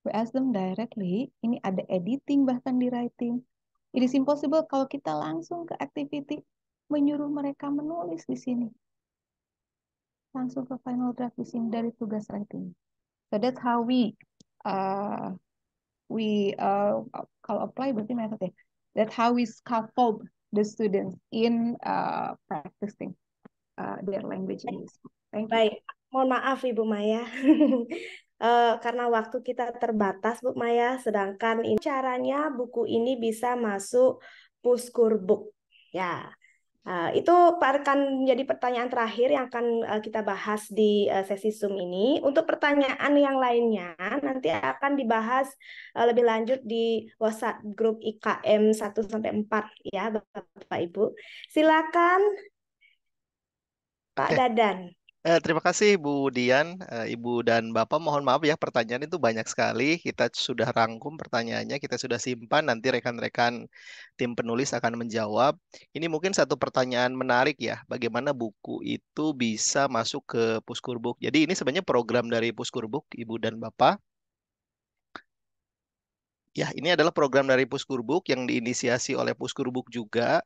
we ask them directly, ini ada editing bahkan di writing. It is impossible kalau kita langsung ke activity menyuruh mereka menulis di sini. Langsung ke final draft di sini dari tugas writing. So that's how we uh, we uh, kalau apply berarti method ya. That's how we scaffold the students in uh, practicing uh, their language Thank you. Baik, mohon maaf Ibu Maya. Uh, karena waktu kita terbatas, Bu Maya. Sedangkan ini, caranya buku ini bisa masuk Puskur Book. Ya, uh, itu akan menjadi pertanyaan terakhir yang akan uh, kita bahas di uh, sesi Zoom ini. Untuk pertanyaan yang lainnya nanti akan dibahas uh, lebih lanjut di WhatsApp grup IKM 1 sampai 4 ya Bapak Ibu. Silakan Pak Dadan. Eh, terima kasih Bu Dian, eh, Ibu dan Bapak. Mohon maaf ya pertanyaan itu banyak sekali. Kita sudah rangkum pertanyaannya, kita sudah simpan. Nanti rekan-rekan tim penulis akan menjawab. Ini mungkin satu pertanyaan menarik ya. Bagaimana buku itu bisa masuk ke Puskurbuk? Jadi ini sebenarnya program dari Puskurbuk, Ibu dan Bapak. Ya, ini adalah program dari Puskurbuk yang diinisiasi oleh Puskurbuk juga.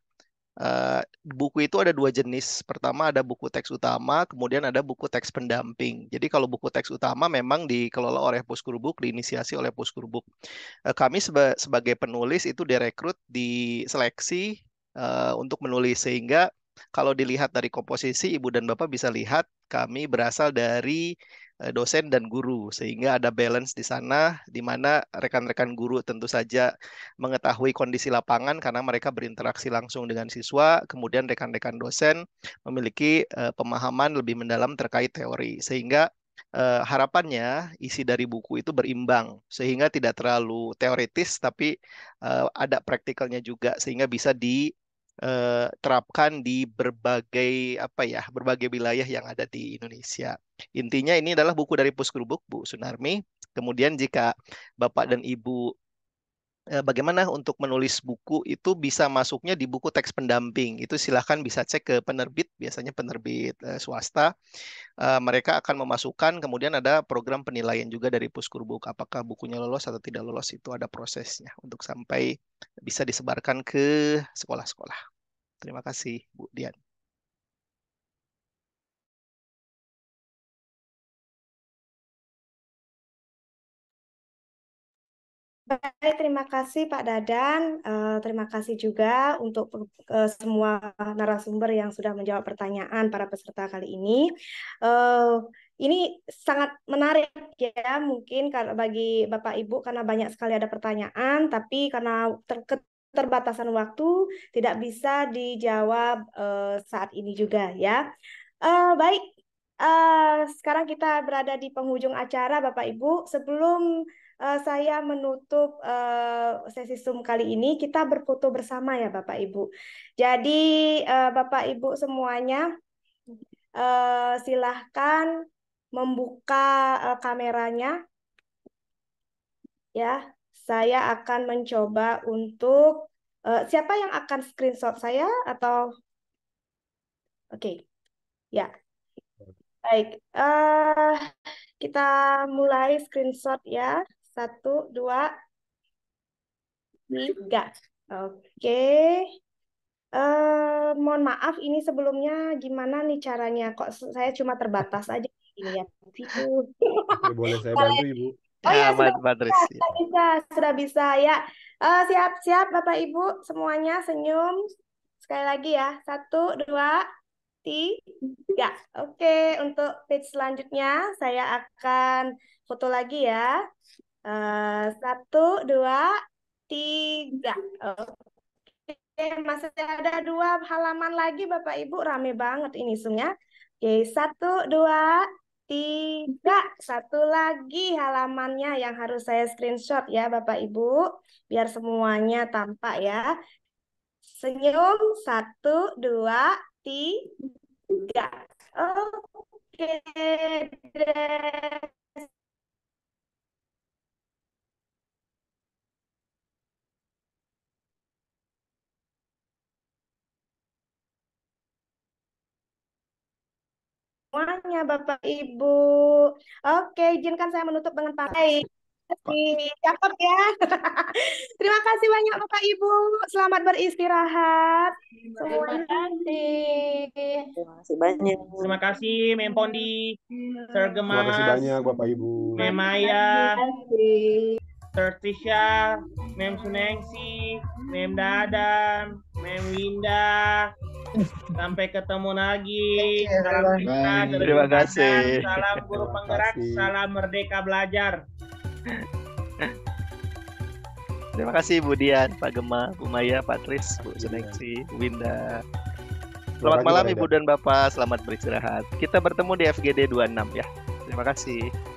Uh, buku itu ada dua jenis. Pertama ada buku teks utama, kemudian ada buku teks pendamping. Jadi kalau buku teks utama memang dikelola oleh Puskurbuk, diinisiasi oleh Puskurbuk. Uh, eh, kami seba sebagai penulis itu direkrut, diseleksi uh, untuk menulis sehingga kalau dilihat dari komposisi Ibu dan Bapak bisa lihat kami berasal dari Eh, dosen dan guru sehingga ada balance di sana di mana rekan-rekan guru tentu saja mengetahui kondisi lapangan karena mereka berinteraksi langsung dengan siswa kemudian rekan-rekan dosen memiliki uh, pemahaman lebih mendalam terkait teori sehingga uh, harapannya isi dari buku itu berimbang sehingga tidak terlalu teoritis tapi uh, ada praktikalnya juga sehingga bisa di Eh, terapkan di berbagai apa ya berbagai wilayah yang ada di Indonesia. Intinya ini adalah buku dari puskrubuk Bu Sunarmi. Kemudian jika Bapak dan Ibu Eh, bagaimana untuk menulis buku itu bisa masuknya di buku teks pendamping. Itu silahkan bisa cek ke penerbit, biasanya penerbit eh, swasta. Eh, mereka akan memasukkan, kemudian ada program penilaian juga dari Puskurbuk. Apakah bukunya lolos atau tidak lolos, itu ada prosesnya untuk sampai bisa disebarkan ke sekolah-sekolah. Terima kasih, Bu Dian. Baik, terima kasih Pak Dadan. Uh, terima kasih juga untuk uh, semua narasumber yang sudah menjawab pertanyaan para peserta kali ini. Uh, ini sangat menarik ya mungkin bagi Bapak Ibu karena banyak sekali ada pertanyaan, tapi karena terket terbatasan waktu tidak bisa dijawab uh, saat ini juga ya. Uh, baik, uh, sekarang kita berada di penghujung acara Bapak Ibu. Sebelum uh, saya menutup uh, sesi Zoom kali ini. Kita berfoto bersama ya Bapak Ibu. Jadi uh, Bapak Ibu semuanya uh, silahkan membuka uh, kameranya. Ya, saya akan mencoba untuk uh, siapa yang akan screenshot saya atau oke. Okay. Ya. Baik, uh, kita mulai screenshot ya. Satu, dua, hmm. tiga. Oke. Okay. Uh, eh, mohon maaf, ini sebelumnya gimana nih caranya? Kok saya cuma terbatas aja ini Ya, ya boleh saya bantu Ibu. Oh ya, sudah, Bisa, sudah bisa, sudah bisa ya. Uh, eh, siap, siap Bapak Ibu semuanya senyum. Sekali lagi ya, satu, dua, tiga. Oke, okay. untuk page selanjutnya saya akan foto lagi ya. Uh, satu, dua, tiga. Oke, okay. masih ada dua halaman lagi Bapak Ibu, rame banget ini semuanya Oke, okay. satu, dua, tiga. Satu lagi halamannya yang harus saya screenshot ya Bapak Ibu, biar semuanya tampak ya. Senyum, satu, dua, tiga. Oke, okay. semuanya Bapak Ibu. Oke, izinkan saya menutup dengan pakai. Cakep ya. Terima kasih banyak Bapak Ibu. Selamat beristirahat. Terima kasih. Terima kasih banyak. Terima kasih Mempondi, Sir Terima kasih banyak Bapak Ibu. Memaya. Terima kasih. Tertisha, Mem Sunengsi, Mem Dadan, Mem Winda. Sampai ketemu lagi. Salam Terima kasih. Salam guru penggerak, salam merdeka belajar. Terima kasih Bu Dian, Pak Gema, Bu Maya, Pak Tris, Bu iya. Sunengsi, Bu Winda. Selamat malam Ibu dan Bapak, selamat beristirahat. Kita bertemu di FGD 26 ya. Terima kasih.